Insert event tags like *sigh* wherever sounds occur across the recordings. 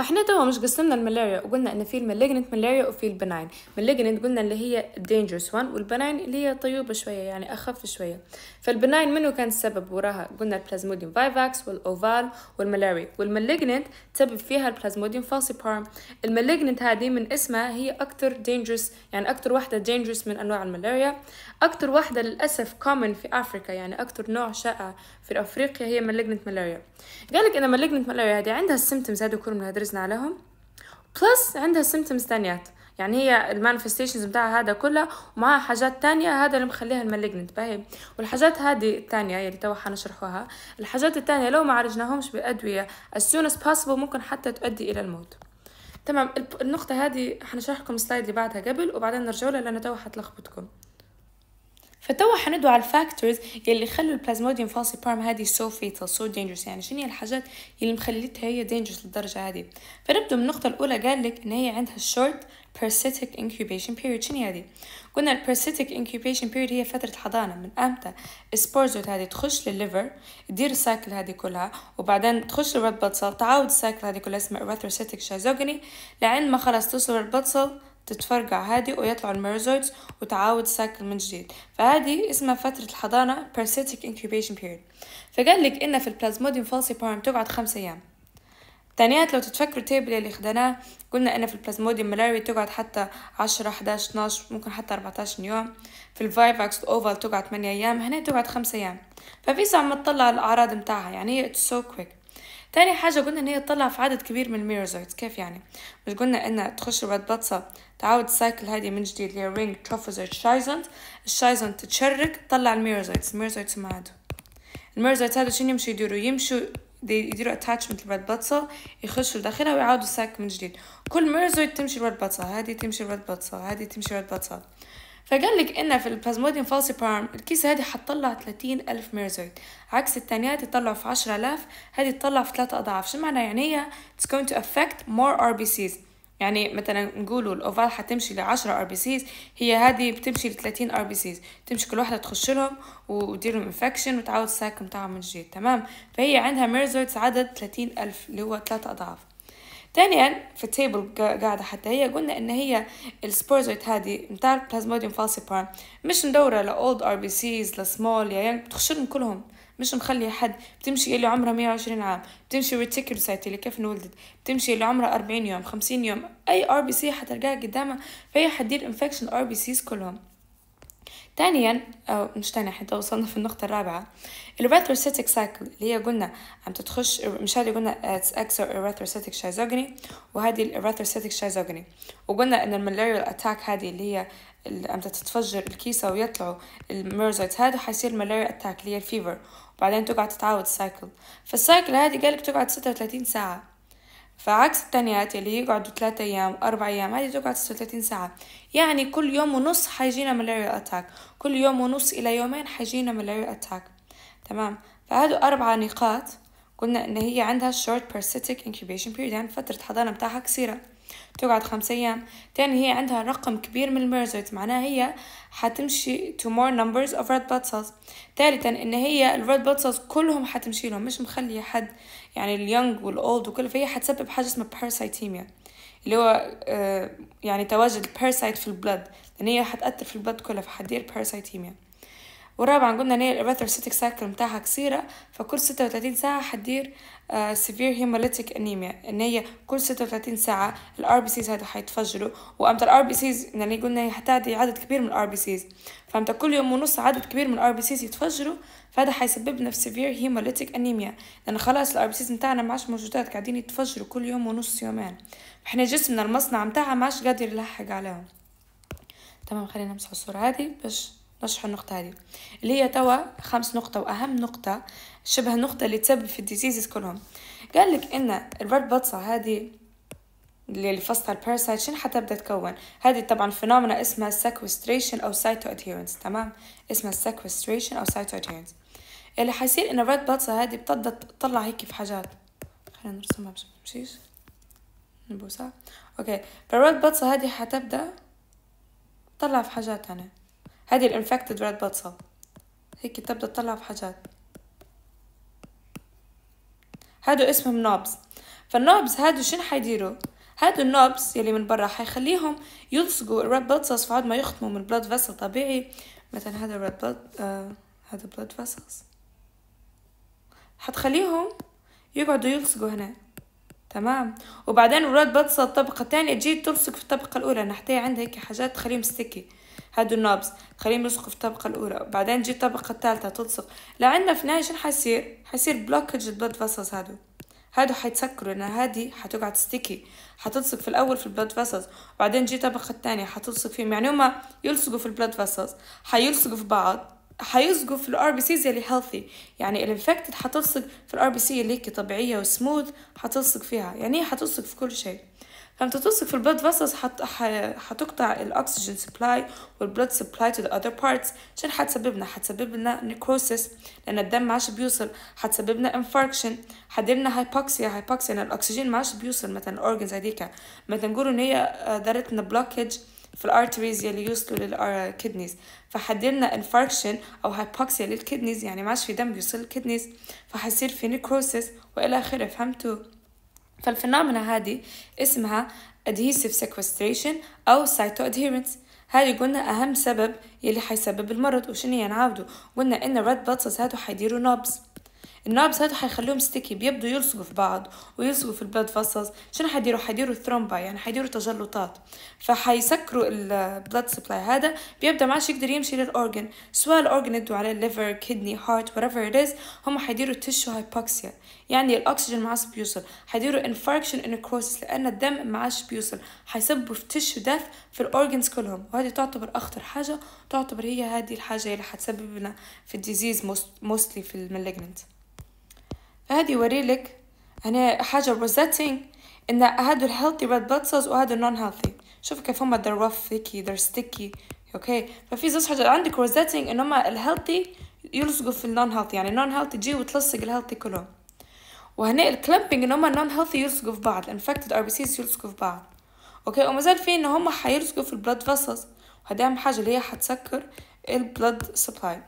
فاحنا توا مش قسمنا الملاريا وقلنا ان في المالجنت ملاريا وفي البناين مالجنت قلنا اللي هي الدينجرس وان والبناين اللي هي طيوبه شويه يعني اخف شويه فالبناين منو كان السبب وراها قلنا البلازموديوم فايفاكس والاوفال والملاريا والمالجنت تسبب فيها البلازموديوم بارم المالجنت هذه من اسمها هي اكتر دينجرس يعني اكتر واحده دينجرس من انواع الملاريا اكتر واحده للاسف كومن في افريكا يعني اكتر نوع شائع في افريقيا هي مالجنة ملاريا قالك ان مالجنة ملاريا هذه عندها السيمتومز هذو كلهم اللي درسنا عليهم بلس عندها سيمتومز ثانيات يعني هي المانيفستيشنز بتاعها هذا كله ومعها حاجات تانية هذا اللي مخليها المالجنت باهي والحاجات هذه التانية اللي توا حنشرحوها الحاجات التانية لو ما عالجناهمش بأدوية as soon as possible ممكن حتى تؤدي إلى الموت تمام النقطة هذه حنشرح لكم السلايد اللي بعدها قبل وبعدين نرجعوا لها لأن توا حتلخبطكم فتوا حندو على الفاكتورز يلي خلوا البلازموديوم بارم هذه سو فيتال سو دينجرس يعني شنو الحاجات يلي مخليتها هي دينجرس للدرجه هذه فنبدا من النقطه الاولى قال لك ان هي عندها شورت parasitic incubation period شنو هذه قلنا parasitic incubation period هي فترة الحضانة من أمتى السبورزوت هذه تخش للليفر تدير السايكل هذه كلها وبعدين تخش للريد بلد تعاود السايكل هذه كلها اسمها erythrocytic شازوجني لعند ما خلاص توصل للريد بلد تتفرقع هذه ويطلعوا الميرزويدز وتعاود السايكل من جديد فهذه اسمها فترة الحضانة parasitic incubation period فقال لك إن في البلازموديوم بارم تقعد خمسة أيام تانيات لو تتفكروا التيبل اللي خدناه قلنا ان في البلازموديوم ملاري تقعد حتى عشرة 11 اتناش ممكن حتى 14 يوم في الفايفاكس اوفال تقعد ثمانية ايام هنا تقعد خمسة ايام ففيزا عم تطلع الاعراض متاعها يعني هي سو كويك تاني حاجة قلنا ان هي تطلع في عدد كبير من الميرزويتس كيف يعني مش قلنا انها تخش البطبطسة تعاود السايكل هادي من جديد اللي هي رينج تروفوزويد شايزنت الشايزنت تتشرك تطلع الميرزويتس الميرزويتس ما عادوا الميرزويتس هادو شنو يمشوا يديروا يمشوا يديروا اتاتشمنت للبطبطسة يخشوا لداخلها ويعاودوا السايكل من جديد كل ميرزويت تمشي للبطبطسة هادي تمشي للبطبطسة هادي تمشي للبطبطسة فقال لك إن في البلازموديوم فالسيبارم الكيسة هذه حتطلع ثلاثين ألف ميرزويد عكس التانيات تطلع في عشرة ألاف هذه تطلع في ثلاثة أضعاف شو معنى يعني هي it's going to affect more RBCs يعني مثلا نقولوا الاوفال حتمشي لعشرة RBCs ار بي سيز هي هذه بتمشي لثلاثين RBCs ار بي سيز تمشي كل واحده تخش لهم وتدير لهم انفكشن وتعاود الساك بتاعهم من جديد تمام فهي عندها ميرزويدز عدد ألف اللي هو ثلاثة اضعاف ثانيا في التيبل قاعده حتى هي قلنا ان هي السبورزويت هذه نتاع بلازموديوم فالسيبار مش مدوره لاولد ار بي سيز لسمول يعني بتخشرهم كلهم مش مخلي حد بتمشي اللي عمرها 120 عام بتمشي ريتيكولوسايتي اللي كيف انولدت بتمشي اللي عمرها 40 يوم 50 يوم اي ار بي سي حتلقاها قدامها فهي حدير انفكشن ار بي سيز كلهم ثانيا أو مش ثانيا حتى وصلنا في النقطة الرابعة الريتروسيتك سايكل اللي هي قلنا عم تتخش مش هذه قلنا اكسو الريتروسيتك شيزوجني وهذه الريتروسيتك شيزوجني وقلنا ان الملاريال اتاك هذه اللي هي عم تتفجر الكيسة ويطلعوا الميرزويتس هذا حيصير ملاريا اتاك اللي هي الفيفر وبعدين تقعد تتعود السايكل فالسايكل هذه قالك تقعد ستة وثلاثين ساعة فعكس التانيات اللي يقعدوا ثلاثة أيام أربع أيام هذه تقعد ستة وثلاثين ساعة يعني كل يوم ونص حيجينا ملاريا أتاك كل يوم ونص إلى يومين حيجينا ملاريا أتاك تمام فهذو أربعة نقاط قلنا إن هي عندها short parasitic incubation period يعني فترة حضانة بتاعها قصيرة تقعد خمس أيام تاني هي عندها رقم كبير من الميرزويت معناها هي حتمشي to more numbers of red blood cells ثالثا إن هي ال red blood cells كلهم حتمشي لهم مش مخلية حد يعني اليونج والاولد وكل فهي حتسبب حاجه اسمها باراسايتيميا اللي هو آه، يعني تواجد الباراسايت في البلد لان هي حتاثر في البلد كلها فحتدير باراسايتيميا ورابعا قلنا ان هي الاريثروسيتك سايكل متاعها قصيره فكل ستة ساعه حتدير سيفير هيموليتيك انيميا ان هي كل ستة ساعه الار بي سيز هادو حيتفجروا وامتى الار بي سيز يعني قلنا حتعدي عدد كبير من الار بي سيز فامتى كل يوم ونص عدد كبير من الار بي سيز يتفجروا فهذا حيسبب لنا في سيفير هيموليتيك انيميا لان خلاص الار بي سيز متاعنا ما عادش موجودات قاعدين يتفجروا كل يوم ونص يومين احنا جسمنا المصنع متاعها ما عادش قادر يلحق عليهم تمام خلينا نمسح الصوره هذه باش نشرح النقطة هذه اللي هي توا خمس نقطة وأهم نقطة شبه النقطة اللي تسبب في الديزيزز كلهم قال لك إن الريد بطسة هذه اللي فصلها الباراسايت شنو حتبدا تكون هذه طبعا فينومينا اسمها سكوستريشن او سايتو ادهيرنس تمام اسمها سكوستريشن او سايتو ادهيرنس اللي حيصير ان الريد بطسة هذه بتبدا تطلع هيك في حاجات خلينا نرسمها بس متمشيش نبوسها اوكي فالريد بطسة هذه حتبدا تطلع في حاجات تانية هذه الانفكتد ريد بلاد سيل هيك تبدا تطلع في حاجات هادو اسمهم نوبز فالنوبز هادو شنو حيديروا هادو النوبز يلي من برا حيخليهم يلصقوا الريد بلاد سيلز بعد ما يخطموا من البلاد فيسل طبيعي مثلا هذا الريد آه، بلاد هذا بلاد فيسلز حتخليهم يقعدوا يلصقوا هنا تمام وبعدين الريد بلاد سيل الطبقة الثانية تجي تلصق في الطبقة الأولى نحتاج عندها هيك حاجات تخليهم ستيكي هادو النابس تخليهم يلصقوا في الطبقة الأولى بعدين تجي الطبقة الثالثة تلصق لعنا في نهاية شنو حيصير حيصير بلوكج البلد فاسلز هادو هادو حيتسكروا لأن هادي حتقعد ستيكي حتلصق في الأول في البلد فاسلز بعدين تجي الطبقة الثانية حتلصق فيهم يعني هما يلصقوا في البلد فاسلز حيلصقوا في بعض حيلصقوا في الار بي سيز اللي هيلثي يعني الانفكتد حتلصق في الار بي سي اللي هي طبيعيه وسموث حتلصق فيها يعني هي حتلصق في كل شيء لما تتوصل في البلد فاسلز هتقطع الاكسجين سبلاي والبلد سبلاي تو اذر بارتس عشان هتسبب لنا هتسبب لنا نيكروسيس لان الدم ما عادش بيوصل هتسبب لنا انفاركشن هدير لنا هايبوكسيا هايبوكسيا لان الاكسجين ما عادش بيوصل مثلا الاورجنز هذيك مثلا نقول ان هي آه، دارت لنا بلوكج في الارتريز يلي يوصلوا للكدنيز فحدلنا انفاركشن او هايبوكسيا للكدنيز يعني ما عادش في دم بيوصل للكدنيز فحيصير في نيكروسيس والى اخره فهمتوا فالفينومينا هذه اسمها adhesive sequestration أو cytoadherence هذه قلنا أهم سبب يلي حيسبب المرض وشنو هي قلنا إن الريد blood cells هادو حيديروا نوبز النابس هادو حيخليهم ستيكي بيبدو يلصقوا في بعض ويلصقوا في البلاد فاسلز شنو حيديروا حيديروا ثرومبا يعني حيديروا تجلطات فحيسكروا البلاد سبلاي هذا بيبدا ما يقدر يمشي للاورجن سواء الاورجن يدوا عليه ليفر كيدني هارت whatever it is هم حيديروا تشو هايبوكسيا يعني الاكسجين ما عادش بيوصل حيديروا انفاركشن انكروسس لان الدم ما عادش بيوصل حيسببوا في تشو داث في الاورجنز كلهم وهذه تعتبر اخطر حاجه تعتبر هي هذه الحاجه اللي حتسبب لنا في الديزيز موستلي في المالجنت هادي يوريلك هنا حاجة presenting ان هادو الهيلثي ريد بلاد سيلز وهادو النون هيلثي شوف كيف هما they're rough thicky they're sticky اوكي ففي زوج حاجات عندك روزيتنج ان هما الهيلثي يلصقوا في النون هيلثي يعني النون هيلثي تجي وتلصق الهيلثي كله وهنا الكلامبنج ان هما النون هيلثي يلصقوا في بعض الانفكتد ار بي سيز يلصقوا في بعض اوكي ومازال في ان هما حيلصقوا في البلاد فاسلز وهذا اهم حاجه اللي هي حتسكر البلاد سبلاي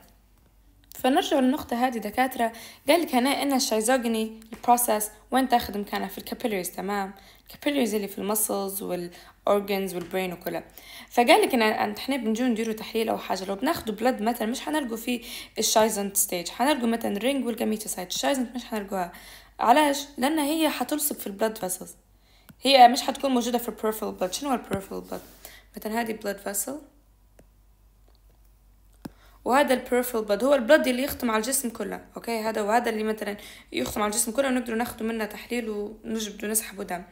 فنرجع للنقطة هذه دكاترة قال لك هنا إن الشيزوجني البروسيس وين تاخذ مكانها في الكابيلاريز تمام الكابيلاريز اللي في المسلز والأورجنز والبرين وكلها فقال لك إن إحنا بنجون نديرو تحليل أو حاجة لو بناخدو بلد مثلا مش حنلقو فيه الشايزنت ستيج حنلقو مثلا الرينج والجاميتوسايت الشايزنت مش حنلقوها علاش لأن هي حتلصق في البلد فاسلز هي مش حتكون موجودة في البروفيل بلد شنو هو البيرفل بلد مثلا هذه بلد فاسل وهذا البيرفل بلد هو البلد اللي يختم على الجسم كله اوكي هذا وهذا اللي مثلا يختم على الجسم كله ونقدر ناخذ منه تحليل ونجبد ونسحب دم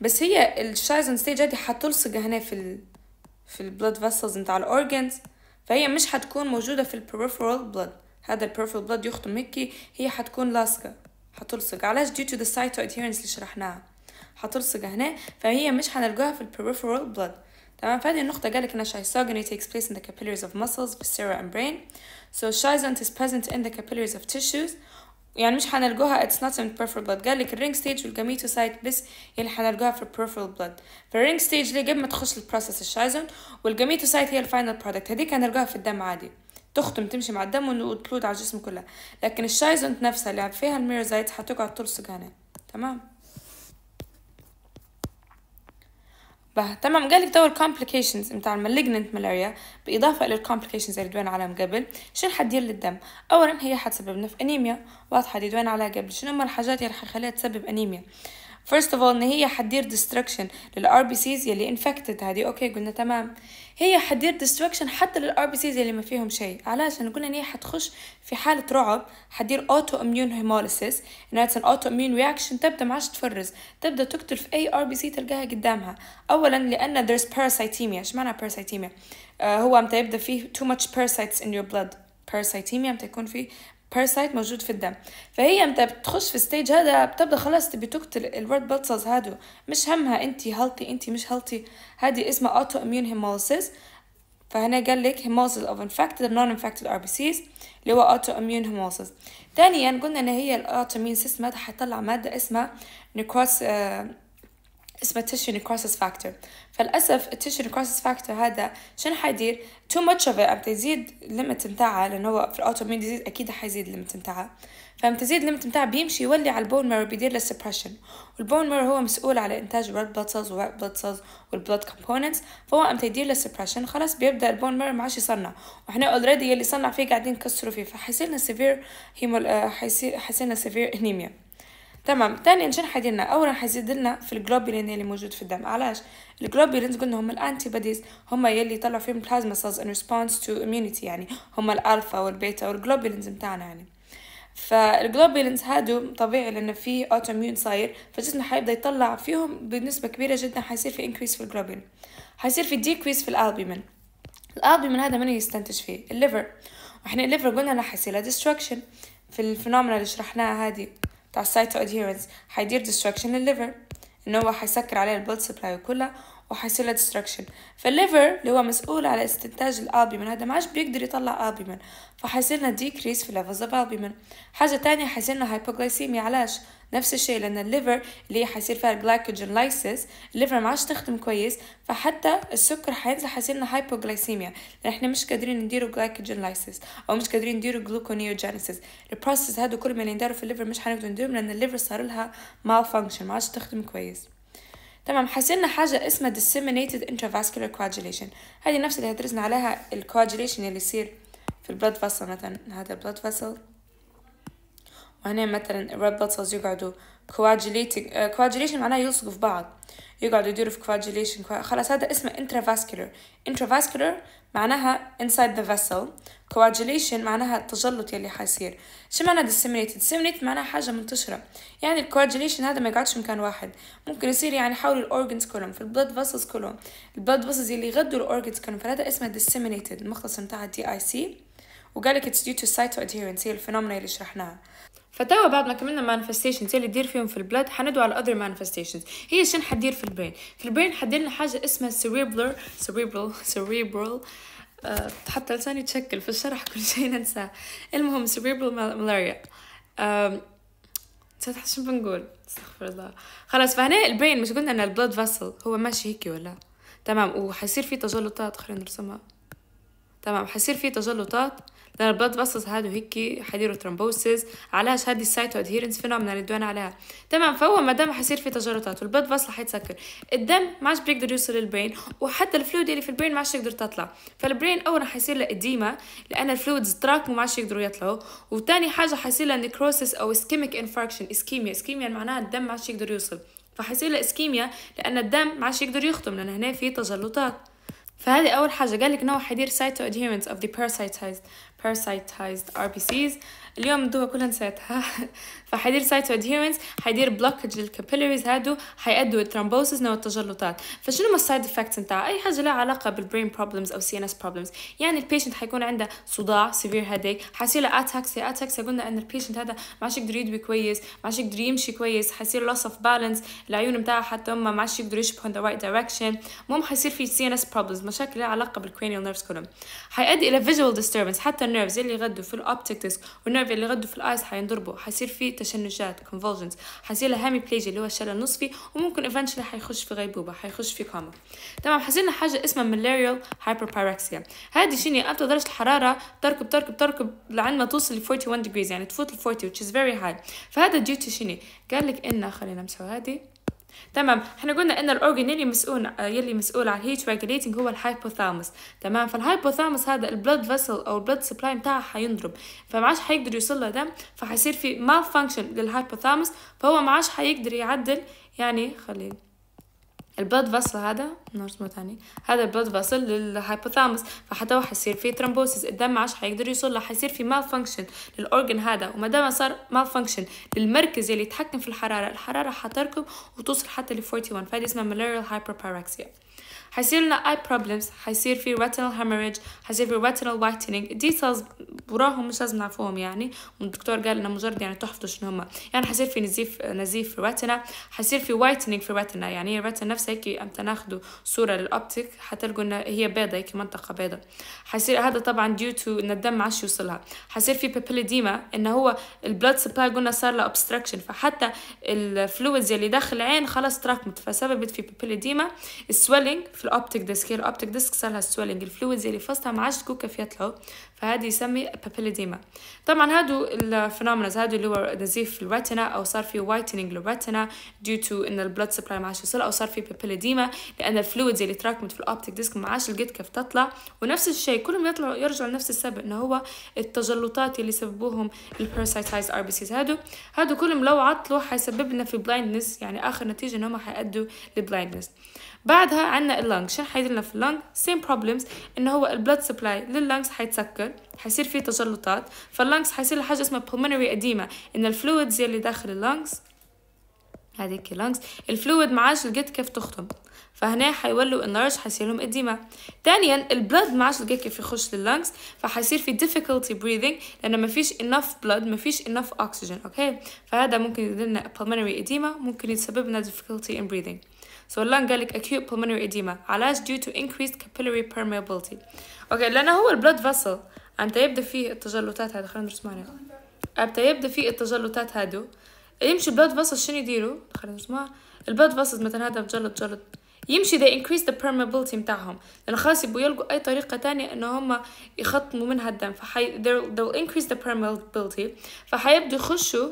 بس هي الشايزن ستيج هذه حتلصق هنا في ال في البلد فاسلز نتاع الاورجنز فهي مش حتكون موجوده في البيرفرال بلد هذا البريفرال بلد يختم هيك هي حتكون لاصقه حتلصق علاش due to the cyto adherence اللي شرحناها حتلصق هنا فهي مش حنلقاها في البيرفرال بلد تمام فهذه النقطة قال لك إن الشيزوجيني takes place in the capillaries of muscles viscera and brain so schizont is present in the capillaries of tissues يعني مش حنلقوها it's not in peripheral blood قال لك الرينج ستيج والجاميتوسايت بس هي اللي حنلقوها في peripheral blood فالرينج ستيج اللي قبل ما تخش البروسيس الشايزون والجاميتوسايت هي الفاينل برودكت هذيك هنلقاها في الدم عادي تختم تمشي مع الدم وتلود على الجسم كله لكن الشايزونت نفسها اللي فيها الميرزايت هتقعد طول هنا تمام به تمام قال لك تو الكومبليكيشنز نتاع المالجنت ملاريا بالاضافه الى الكومبليكيشنز اللي دوينا عليهم قبل شنو حدير للدم اولا هي حتسبب لنا في انيميا واضحه اللي دوينا عليها قبل شنو هما الحاجات اللي الخلايا تسبب انيميا فيرست اوف اول ان هي حتدير ديستركشن للار بي سيز يلي انفكتد هذه اوكي قلنا تمام هي حتدير ديستركشن حتى للار بي سيز يلي ما فيهم شيء علاش لان قلنا ان هي حتخش في حاله رعب حتدير اوتو اميون هيموليسيس انها تسن اوتو اميون رياكشن تبدا معاش تفرز تبدا تقتل في اي ار بي سي تلقاها قدامها اولا لان there's parasitemia ايش معنى parasitemia آه هو متى يبدا فيه too much parasites in your blood parasitemia متى يكون فيه باراسايت موجود في الدم فهي متى بتخش في الستيج هذا بتبدا خلاص تبي تقتل الورد بلتسز هادو مش همها انت هالتي انت مش هالتي هذه اسمها اوتو اميون هيموليسيس فهنا قال لك هيموليسيس اوف انفكتد نون انفكتد ار بي سيز اللي هو اوتو اميون هيموليسيس ثانيا قلنا ان هي الاوتو اميون سيستم هذا حيطلع ماده اسمها نيكروس آه اسمه تيشن كروسس فاكتور فللاسف التيشن كروسس فاكتور هذا شنو حيدير تو ماتش اوف عم تزيد ليمت نتاعها لانه هو في مين ديزيز اكيد حيزيد ليمت نتاعها فلما تزيد ليمت نتاعها بيمشي يولي على البون مارو بيدير له سبريشن والبون مارو هو مسؤول على انتاج ريد بلاد سيلز ووايت بلاد سيلز والبلاد كومبوننتس فهو امتى يدير له سبريشن خلاص بيبدا البون مارو ما عادش يصنع واحنا اوريدي اللي صنع فيه قاعدين نكسروا فيه فحيصير لنا سيفير آه، حيصير حيصير لنا سيفير انيميا تمام تاني انشن حيديرنا اولا حيزيد لنا في الجلوبولين اللي موجود في الدم علاش الجلوبولينز قلنا هم الانتي بوديز هم يلي طلعوا فيهم البلازما سيلز ان ريسبونس تو اميونيتي يعني هم الالفا والبيتا والجلوبولينز بتاعنا يعني فالجلوبولينز هادو طبيعي لان في اوتوميون صاير فجسمنا حيبدا يطلع فيهم بنسبه كبيره جدا حيصير في انكريس في الجلوبولين حيصير في ديكريس في الالبومين الالبومين هذا من يستنتج فيه الليفر واحنا الليفر قلنا راح يصير ديستركشن في الفينومينا اللي شرحناها هذه بتاع السايتو ادهيرنس هيدير ديستركشن للليفر ان هو هيسكر عليه البلد سبلاي كلها وهيصير له ديستركشن فالليفر اللي هو مسؤول على استنتاج الالبومين هذا ما عادش بيقدر يطلع البومين فحيصير لنا ديكريس في ليفلز اوف البومين حاجه تانية حيصير لنا هايبوغلايسيميا علاش نفس الشيء لان الليفر اللي حيصير فيها الجلايكوجين لايسيس الليفر ما عادش تخدم كويس فحتى السكر حينزل حيصير لنا هايبوغلايسيميا احنا مش قادرين نديروا جلايكوجين لايسيس او مش قادرين نديروا جلوكونيوجينيسيس البروسيس هادو كل ما ينداروا في الليفر مش حنقدر نديرهم لان الليفر صار لها مال فانكشن ما عادش تخدم كويس تمام حصلنا حاجة اسمها disseminated intravascular coagulation هذه نفس اللي هدرسنا عليها الcoagulation اللي يصير في البلد فصل مثلا هذا البلد فصل وهنا مثلا الريد بلاد سيلز يقعدوا coagulating كواجليشن آه، coagulation معناها يلصقوا في بعض يقعدوا يديروا في coagulation خلاص هذا اسمه intravascular intravascular معناها inside the vessel coagulation معناها التجلط يلي حيصير شو معنى disseminated disseminated معناها حاجة منتشرة يعني الكواجليشن هذا ما يقعدش مكان واحد ممكن يصير يعني حول الأورجنز كلهم في البلاد فاسلز كلهم البلاد فاسلز يلي يغدوا الأورجنز كلهم فهذا اسمه disseminated المختصر متاعها دي اي سي وقالك it's due to cytoadherence هي الفينومنا اللي شرحناها فتوا بعد ما كملنا مانيفستيشنز اللي دير فيهم في البلاد حندو على الاذر مانيفستيشنز هي شنو حدير في البرين في البرين حدير لنا حاجه اسمها سيريبلر سيريبرال سيريبرال أه حتى لساني تشكل في الشرح كل شيء ننساه المهم سيريبرال مالاريا أه نسيت بنقول استغفر الله خلاص فهنا البرين مش قلنا ان البلاد فاسل هو ماشي هيك ولا تمام وحيصير في تجلطات خلينا نرسمها تمام حيصير في تجلطات لأن البلد فاسلز هادو هيك حديرو ترومبوسيس علاش هادي السايتو ادهيرنس فينومينا من دوينا عليها تمام فهو مادام حيصير في تجرطات والبلاد فاسل حيتسكر الدم ما عادش بيقدر يوصل للبرين وحتى الفلويد اللي في البرين ما عادش يقدر تطلع فالبرين اولا حيصير له اديما لان الفلويدز تراكموا ما عادش يقدروا يطلعوا وثاني حاجه حيصير له او اسكيميك انفاركشن اسكيميا اسكيميا معناها الدم ما عادش يقدر يوصل فحيصير له اسكيميا لان الدم ما عادش يقدر يخدم لان هنا في تجلطات فهذه اول حاجه قال لك انه حيدير سايتو ادهيرنس اوف ذا باراسايتايز parasitized RBCs اليوم الدواء كلها نسيتها *laughs* فحيدير سايتو ادهيرنس حيدير بلوكج للكابيلاريز هادو حيأدوا الترومبوسز نوع التجلطات فشنو السايد افكتس نتاع اي حاجه لها علاقه بالبرين بروبلمز او سي ان اس بروبلمز يعني البيشنت حيكون عنده صداع سيفير هيديك حيصير له اتاكس اتاكس قلنا ان البيشنت هذا ما عادش يقدر يدوي كويس ما عادش يقدر يمشي كويس حيصير لوس اوف بالانس العيون نتاعها حتى هما ما عادش يقدروا يشبهوا ذا رايت دايركشن المهم حيصير في سي ان اس بروبلمز مشاكل لها علاقه بالكرينيال نيرفز كلهم حيأدي الى فيجوال ديستربنس حتى النيرفز اللي يغدوا في الاوبتيك ديسك والنيرف الشباب اللي غدوا في الايس حينضربوا حيصير في تشنجات كونفولجنز حيصير لها بليجي اللي هو الشلل النصفي وممكن ايفنشلي حيخش في غيبوبه حيخش في كوما تمام حصلنا حاجه اسمها ملاريال هايبربايركسيا هذه شنو اقل درجه الحراره تركب تركب تركب لعند ما توصل ل 41 degrees يعني تفوت ال 40 which is very high فهذا ديوتي شنو قال لك ان خلينا نمسحوا هذه تمام احنا قلنا ان الاورجن يلي مسؤول يلي مسؤول على الهيت ريجليتنج هو الهايبوثاموس تمام فالهايبوثاموس هذا البلد فيسل او البلد سبلاي بتاعها حينضرب فما عادش حيقدر يوصل له دم فحيصير في مال فانكشن للهايبوثاموس فهو ما عادش حيقدر يعدل يعني خلينا البلد فاسل هذا نهار اسمه تاني هذا البلد فاسل للهايبوثامس فحتى هو حيصير في ترامبوسيس الدم ما حيقدر يوصل له حيصير في مال فانكشن للاورجن هذا وما دام صار مال فانكشن للمركز اللي يتحكم في الحراره الحراره حتركب وتوصل حتى ل 41 فهذه اسمها مالاريال هايبرباراكسيا حيصير لنا اي problems حيصير في retinal hemorrhage حيصير في retinal whitening details وراهم مش لازم نعرفوهم يعني والدكتور قال انه مجرد يعني تحفظوا شنو هما يعني حيصير في نزيف نزيف في الرتنا حيصير في وايتنينج في الرتنا يعني الرتنا نفسها هيك انت ناخذوا صوره للاوبتيك حتلقوا ان هي بيضة هيك منطقه بيضة حيصير هذا طبعا ديو تو ان الدم ما عادش يوصلها حيصير في بابيليديما انه هو البلود سبلاي قلنا صار له اوبستراكشن فحتى الفلويدز اللي داخل العين خلاص تراكمت فسببت في بابيليديما السويلينج في الاوبتيك ديسك هي الاوبتيك ديسك صار لها السويلنج الفلويدز اللي فاستها ما عادش تكون كافيه تلعب فهذا يسمي بابيليديما طبعا هادو الفينومينز هادو اللي هو نزيف في الريتنا او صار في وايتنينج للريتنا ديو تو ان البلود سبلاي ما عادش يوصل او صار في بابيليديما لان الفلويدز اللي تراكمت في الاوبتيك ديسك ما عادش لقيت كيف تطلع ونفس الشيء كلهم يطلعوا يرجعوا لنفس السبب انه هو التجلطات اللي سببوهم الباراسايتايز ار بي سيز هادو هادو كلهم لو عطلوا حيسبب لنا في بلايندنس يعني اخر نتيجه ان هم حيأدوا لبلايندنس بعدها عندنا اللنج شنو حيدير لنا في اللنج سيم بروبلمز ان هو البلود سبلاي لللنجز حيتسكر حيصير في تجلطات فاللانكس حيصير حاجه اسمها pulmonary edema ان الفلويدز اللي داخل اللانكس هذيك اللانكس الفلويد ما عادش لقيت كيف تخرج فهنا حيولوا النرج حيصير لهم اديما ثانيا البلد ما عادش لقيت كيف يخش لللنكس فحيصير في difficulty breathing لان ما فيش enough blood ما فيش enough oxygen اوكي فهذا ممكن يدلنا pulmonary edema ممكن يسبب لنا difficulty in breathing so lung قالك acute pulmonary edema علاش due to increased capillary permeability اوكي لأنه هو البلود vessel عم يبدا فيه التجلطات هذا خلينا نرسم عليه عم يبدا فيه التجلطات هادو يمشي البلود فاسل شنو يديروا خلينا ندرس معاه البلود فاسل مثلا هذا بجلط جلط يمشي they increase the permeability متاعهم لان خلاص يبوا يلقوا اي طريقه تانية ان هم يخطموا منها الدم فحي they'll increase the permeability فحيبدوا يخشوا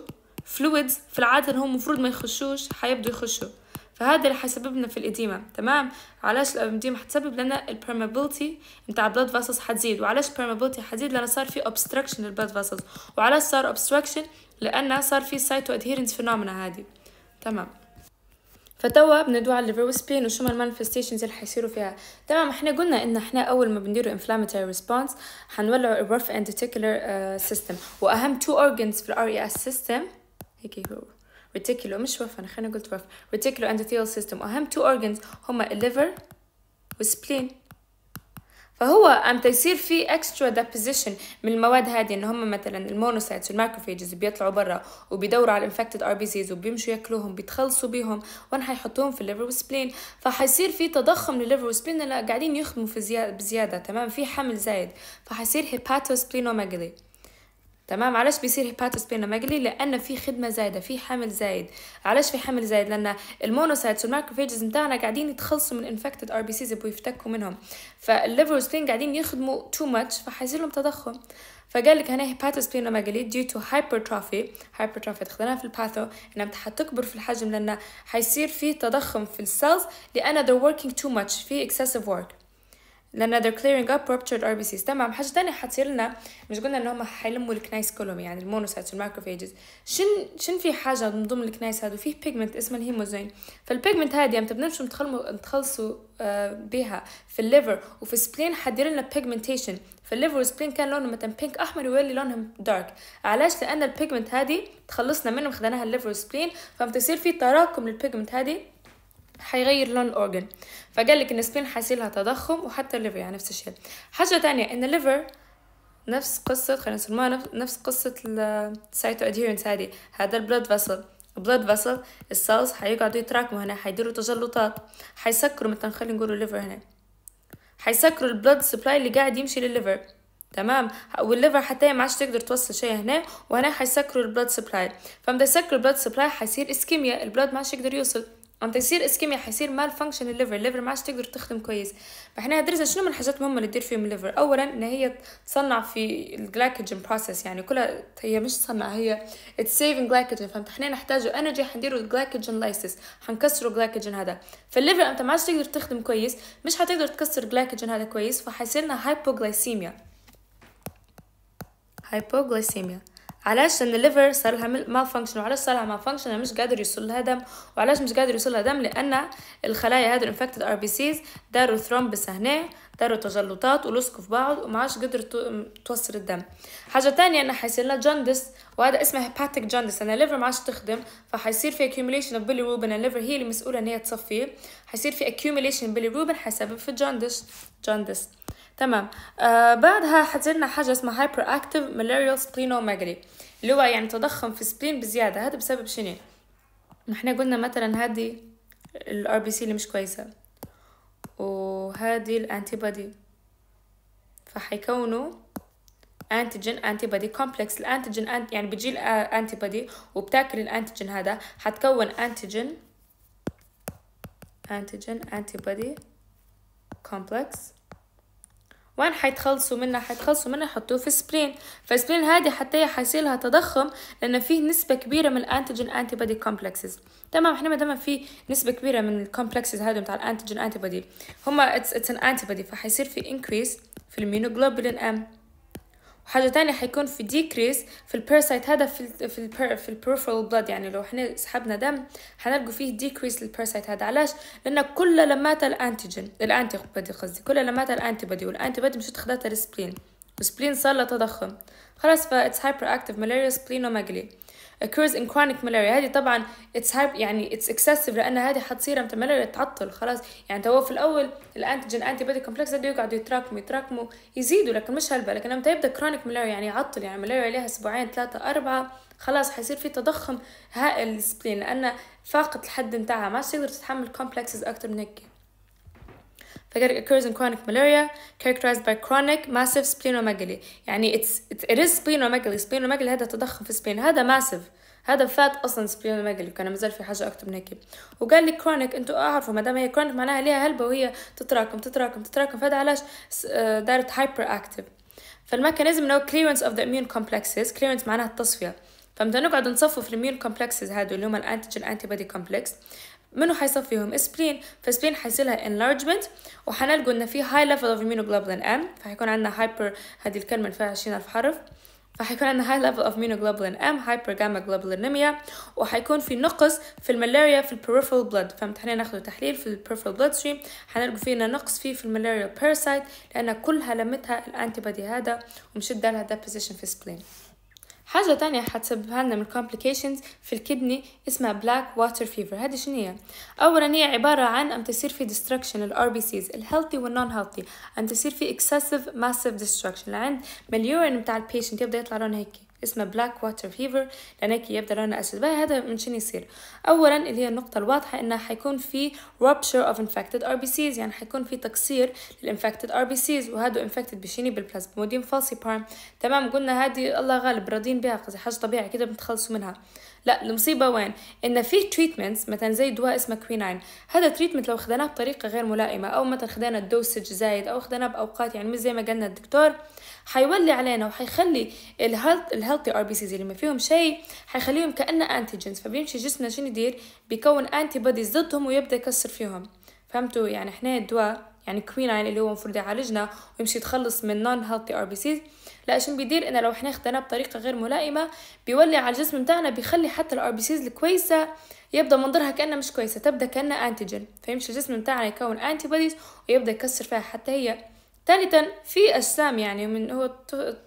fluids في العاده هم المفروض ما يخشوش حيبدوا يخشوا فهذا اللي حيسبب لنا في الإديمة تمام علاش الإديمة حتسبب لنا البرمابيلتي نتاع blood vessels حتزيد وعلاش permeability حتزيد لأن صار في obstruction للبلاد vessels وعلاش صار obstruction لأن صار في سايتو adherence phenomena هذه تمام فتوا بندوا على الليفر وسبين وشو ما المانفستيشنز اللي حيصيروا فيها تمام احنا قلنا ان احنا اول ما بنديروا انفلاماتوري ريسبونس حنولعوا الرف انتيكولر سيستم واهم تو اورجنز في الار اي اس سيستم هيك هو reticular مش وفا انا خليني قلت وفا reticular اندوثيل system وأهم تو organs هما الليفر والسبلين فهو عم تصير في اكسترا deposition من المواد هذه ان هم مثلا المونوسايتس والمايكروفيجز بيطلعوا برا وبيدوروا على الانفكتد ار بي سيز وبيمشوا ياكلوهم بيتخلصوا بيهم وين حيحطوهم في الليفر والسبلين فحيصير في تضخم للليفر والسبلين قاعدين يخدموا في زيادة بزياده تمام في حمل زايد فحيصير هيباتوسبلينوماجلي تمام علاش بيصير هيباتوسبينوميجالي لان في خدمه زايده في حمل زايد علاش في حمل زايد لان المونوسايتس والماكروفاجز نتاعنا قاعدين يتخلصوا من انفكتد ار بي سيز ويفتكوا منهم فالليفر والسبلين قاعدين يخدموا تو ماتش فحيصير لهم تضخم فقال لك هنا هيباتوسبينوميجالي دي تو هايبرتروفي هايبرتروفي تخدمها في الباثو انها حتكبر في الحجم لان حيصير في تضخم في السيلز لان they're working too much في excessive work لان they're clearing up ruptured RBCs تمام حاجه تانية حتصير لنا مش قلنا انهم حيلموا الكنايس كلهم يعني المونوسايتس والماكروفيجز شن شن في حاجه من ضمن الكنايس هادو فيه بيجمنت اسمه الهيموزين فالبيجمنت هادي امتى بنمشوا نتخلصوا آه، بها في الليفر وفي السبلين حدير لنا بيجمنتيشن في الليفر والسبلين كان لونهم مثلا بينك احمر يولي لونهم دارك علاش لان البيجمنت هادي تخلصنا منهم خدناها الليفر والسبلين فبتصير في تراكم للبيجمنت هادي هيغير لون الاورجن فقال لك ان سبين حيصير تضخم وحتى الليفر يعني نفس الشيء حاجه تانية ان الليفر نفس قصة خلينا نسموها نفس قصة السايتو ادهيرنس هذه هذا البلاد فاسل البلاد فاسل السيلز حيقعدوا يتراكموا هنا حيديروا تجلطات حيسكروا مثلا خلينا نقولوا الليفر هنا حيسكروا البلاد سبلاي اللي قاعد يمشي للليفر تمام والليفر حتى ما عادش تقدر توصل شيء هنا وهنا حيسكروا البلاد سبلاي فمدا يسكروا البلاد سبلاي حيصير اسكيميا البلاد ما عادش يقدر يوصل عم تصير اسكيميا حيصير مال فانكشن الليفر الليفر ما عادش تقدر تخدم كويس فاحنا درسنا شنو من الحاجات المهمه اللي تدير فيهم الليفر اولا ان هي تصنع في الجلايكوجين بروسيس يعني كلها هي مش تصنع هي اتس سيفنج جلايكوجين فهمت احنا نحتاجه انرجي حنديروا الجلايكوجين لايسيس حنكسروا الجلايكوجين هذا فالليفر انت ما عادش تقدر تخدم كويس مش حتقدر تكسر الجلايكوجين هذا كويس فحيصير لنا هايبوغلايسيميا هايبوغلايسيميا علاش لان الليفر صار لها ما فانكشن وعلاش صار لها ما فانكشن مش قادر يوصل لها دم وعلاش مش قادر يوصل لها دم لان الخلايا هذا الانفكتد ار بي سيز داروا ثرومبس هنا داروا تجلطات ولصقوا في بعض وما عادش قدرت توصل الدم حاجه تانية انه حيصير لها جوندس وهذا اسمه هيباتيك جوندس ان الليفر ما عادش تخدم فحيصير في اكيوميليشن اوف بيلي روبن الليفر هي اللي مسؤوله ان هي تصفيه حيصير في اكيوميليشن بيلي روبن حيسبب في جوندس جوندس تمام آه بعدها لنا حاجه اسمها هايبر اكتيف ملاريال splenomegaly اللي هو يعني تضخم في سبلين بزياده هذا بسبب شنو نحنا قلنا مثلا هذه الار بي سي اللي مش كويسه وهذه الانتي فحيكونوا انتيجين انتي كومبلكس الانتيجين أنت يعني بيجي الانتي وبتاكل الانتيجين هذا حتكون انتيجين انتيجين انتيبادي كومبلكس وين حيتخلصوا منها حيتخلصوا منها حطوه في سبرين فسبرين هذه حتى هي حيصير لها تضخم لان فيه نسبه كبيره من الانتيجين انتي بودي كومبلكسز تمام احنا ما في نسبه كبيره من الكومبلكسز هذول بتاع الانتيجين انتي بودي هما اتس اتس ان انتي بودي فحيصير في انكريس في الميونوجلوبولين ام وحاجه تانية حيكون في ديكريس في البيرسايت هذا في الـ في الـ في البيرفرال بلاد يعني لو احنا سحبنا دم حنلقوا فيه ديكريس للبيرسايت هذا علاش لان كل لمات الانتيجين الانتي بدي قصدي كل لمات الانتي بدي والانتي بدي مش خدتها للسبلين السبلين صار له تضخم خلاص فا اتس هايبر اكتيف سبلين سبلينوماجلي occurs in chronic malaria هذه طبعا it's hyper يعني it's excessive لان هذه حتصير امتى ملاريا تعطل خلاص يعني توا في الاول الانتيجين انتي بودي كومبلكس هذا يقعدوا يتراكموا يتراكموا يزيدوا لكن مش هلبة لكن امتى يبدا chronic malaria يعني يعطل يعني ملاريا عليها اسبوعين ثلاثه اربعه خلاص حيصير في تضخم هائل للسبلين لان فاقت الحد نتاعها ما تقدر تتحمل كومبلكسز اكتر من هيك فقال it occurs in chronic malaria characterized by chronic massive splenomegaly يعني it's, it, it is splenomegaly splenomegaly هذا تضخم في السبين هذا massive هذا فات اصلا سبلينوميجالي كان مازال في حاجه اكتر من هيك وقال لي كرونيك انتوا اعرفوا ما دام هي كرونيك معناها ليها هلبه وهي تتراكم تتراكم تتراكم فهذا علاش دارت هايبر اكتف فالميكانيزم هو كليرنس اوف ذا اميون كومبلكسز كليرنس معناها التصفيه فمتى نقعد نصفوا في الاميون كومبلكسز هادو اللي هما الانتيجين انتي بودي كومبلكس منو حيصفيهم اسبرين فاسبرين حيصير لها انلارجمنت وحنلقوا ان في هاي ليفل اوف immunoglobulin M فحيكون عندنا هايبر هذه الكلمه اللي فيها 20000 حرف فحيكون عندنا هاي ليفل اوف immunoglobulin M هايبر جاما جلوبولينيميا وحيكون في نقص في الملاريا في البريفرال بلاد فمتحنا ناخذ تحليل في البريفرال بلاد ستريم حنلقوا فينا نقص فيه في الملاريا باراسايت لان كلها لمتها الانتي بادي هذا ومش لها ديبوزيشن في سبلين حاجه تانية حتسببها لنا من complications في الكدني اسمها black water fever هذه شنو هي اولا هي عباره عن ان تصير في destruction RBCs ال healthy وال non healthy ان تصير في excessive massive destruction لعند مليون بتاع البيشنت يبدا يطلع لون هيك اسمه بلاك واتر فيفر لانك يبدا لون اسود بقى هذا من شنو يصير اولا اللي هي النقطه الواضحه انه حيكون في اوف انفكتد ار بي سيز يعني حيكون في تكسير للانفكتد ار بي سيز وهادو انفكتد بشيني بالبلازموديوم بارم تمام قلنا هذه الله غالب راضين بها حاجه طبيعي كده بنتخلصوا منها لا المصيبة وين؟ إن في تريتمنتس مثلا زي دواء اسمه كويناين، هذا تريتمنت لو خدناه بطريقة غير ملائمة أو مثلا خدنا الدوسج زايد أو خدناه بأوقات يعني مش زي ما قالنا الدكتور حيولي علينا وحيخلي الهيلث الهيلثي ار بي سيز اللي ما فيهم شيء حيخليهم كانه انتيجنز فبيمشي جسمنا شنو يدير بيكون انتي بوديز ضدهم ويبدا يكسر فيهم فهمتوا يعني احنا الدواء يعني كوينين اللي هو المفروض يعالجنا ويمشي يتخلص من نون هيلثي ار بي سيز لا شنو بيدير انه لو احنا اخذناه بطريقه غير ملائمه بيولي على الجسم بتاعنا بيخلي حتى الار بي سيز الكويسه يبدا منظرها كانها مش كويسه تبدا كانها انتيجين فيمشي الجسم بتاعنا يكون انتي بوديز ويبدا يكسر فيها حتى هي ثالثا في أجسام يعني من هو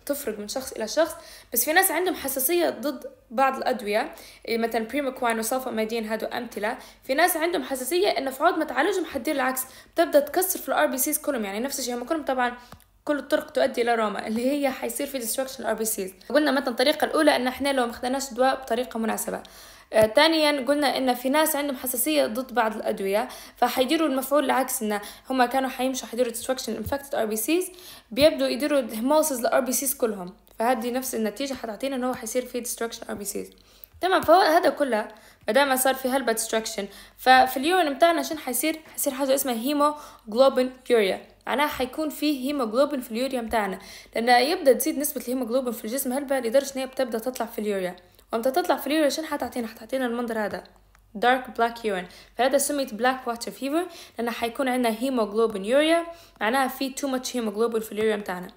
تفرق من شخص إلى شخص بس في ناس عندهم حساسية ضد بعض الأدوية إيه مثلا بريموكوان مادين هادو أمثلة في ناس عندهم حساسية إنه في عود ما تعالجهم حدير العكس بتبدأ تكسر في الار بي سيز كلهم يعني نفس الشيء هم كلهم طبعا كل الطرق تؤدي الى روما اللي هي حيصير في ديستركشن الار بي سيز قلنا مثلا الطريقه الاولى ان احنا لو ما دواء بطريقه مناسبه آه، ثانيا قلنا ان في ناس عندهم حساسيه ضد بعض الادويه فحيديروا المفعول العكس ان هم كانوا حيمشوا حيديروا ديستركشن انفكتد ار بي سيز بيبدوا يديروا هيموسيس للار بي سيز كلهم فهذه نفس النتيجه حتعطينا انه هو حيصير في ديستركشن ار بي سيز تمام فهو هذا كله ما دام صار في هلبا ديستركشن ففي اليورين بتاعنا شنو حيصير حيصير حاجه اسمها هيموجلوبين يوريا معناها حيكون في هيموجلوبين في اليوريا بتاعنا لان يبدا تزيد نسبه الهيموجلوبين في الجسم هلبا لدرجه ان هي بتبدا تطلع في اليوريا وانت تطلع في شنو حتعطينا حتعطينا المنظر هذا دارك بلاك يورين فهذا سميت بلاك واتر فيفر لان حيكون عندنا هيموغلوبين يوريا معناها في تو ماتش هيموغلوبين في اليوريا بتاعنا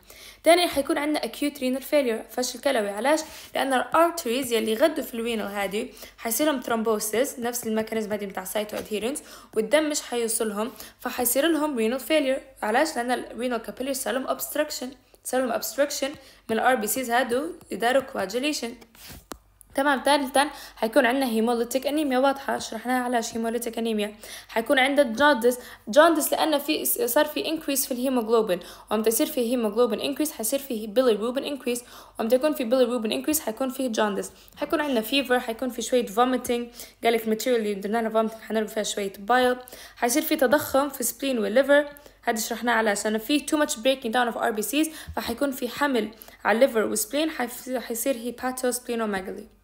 ثاني حيكون عندنا acute renal failure فشل كلوي علاش لان الارتريز يلي غدوا في الوينال هادي حيصير لهم ثرومبوسيس نفس الميكانيزم هادي بتاع سايتو ادهيرنس والدم مش حيوصلهم فحيصير لهم رينال فيلير علاش لان الرينال كابيلير صار لهم obstruction صار لهم obstruction من الار بي سيز هادو اللي داروا coagulation تمام ثالثا حيكون عندنا هيموليتيك انيميا واضحه شرحناها علاش هيموليتيك انيميا حيكون عندنا جوندس جوندس لانه في صار في انكريس في الهيموجلوبين ومتى يصير في هيموجلوبين انكريس حيصير في بيليروبين انكريس ومتى يكون في بيليروبين انكريس حيكون في جوندس حيكون عندنا فيفر حيكون في شويه فوميتنج قال لك الماتيريال اللي درنا لها فوميتنج حنرمي فيها شويه بايل حيصير في تضخم في سبلين والليفر هذا شرحناه على عشان في too much breaking down of RBCs فحيكون في حمل على الليفر والسبلين حيصير هيباتو سبلينوميجالي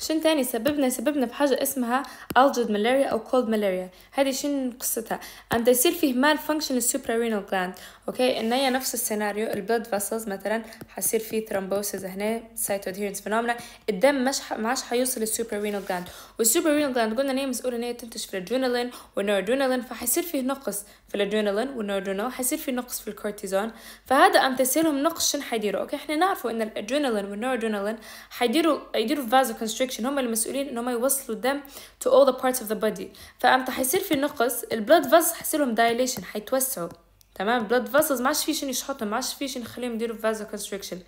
شن تاني سببنا سببنا بحاجة اسمها ألجد ملاريا أو كولد ملاريا هذه شن قصتها أنت يصير فيه مال السوبر رينال جلاند أوكي إن هي نفس السيناريو البلد vessels مثلا حصير فيه thrombosis هنا site adherence phenomena الدم مش ح... ما عادش حيوصل جلاند والسوبر رينال جلاند قلنا إن هي مسؤولة إن هي تنتج في الادرينالين والنورادرينالين فحيصير فيه نقص في الادرينالين والنورادرينال حيصير في نقص في الكورتيزون فهذا ام تسيلهم نقص شن حيديروا اوكي احنا نعرفوا ان الادرينالين والنورادرينالين حيديروا يديروا فازو كونستريكشن هم المسؤولين انهم يوصلوا الدم to all the parts of the body فام حيصير في نقص البلاد فاز حيصير دايليشن حيتوسعوا تمام بلاد فازز ما عادش في شن يشحطهم ما عادش في شن يخليهم يديروا فازو كونستريكشن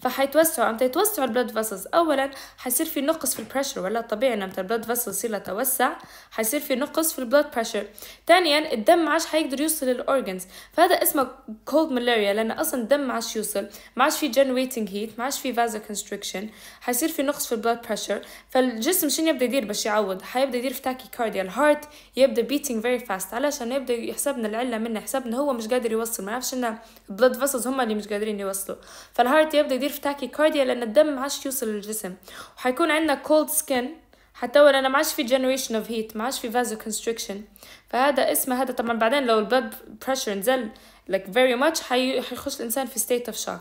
فحيتوسعوا عم يتوسعوا البلد فاسلز اولا حيصير في نقص في البريشر ولا طبيعي ان البلد البلاد فاسلز يصير توسع حيصير في نقص في البلد بريشر ثانيا الدم ما عادش حيقدر يوصل للاورجنز فهذا اسمه كولد ملاريا لان اصلا الدم ما عادش يوصل ما عادش في جنريتنج هيت ما عادش في فازو كونستريكشن حيصير في نقص في البلد بريشر فالجسم شنو يبدا يدير باش يعوض حيبدا يدير في تاكي كارديا الهارت يبدا بيتنج فيري فاست علاش يبدا يحسبنا العله منه حسبنا هو مش قادر يوصل ما يعرفش ان البلد فاسلز هم اللي مش قادرين يوصلوا فالهارت يبدا يدير كبير في كارديا لان الدم ما عادش يوصل للجسم وحيكون عندنا كولد سكن حتى ولا انا ما عادش في جنريشن اوف هيت ما عادش في فازو كونستريكشن فهذا اسمه هذا طبعا بعدين لو البلد بريشر نزل لك فيري ماتش حيخش الانسان في ستيت اوف شوك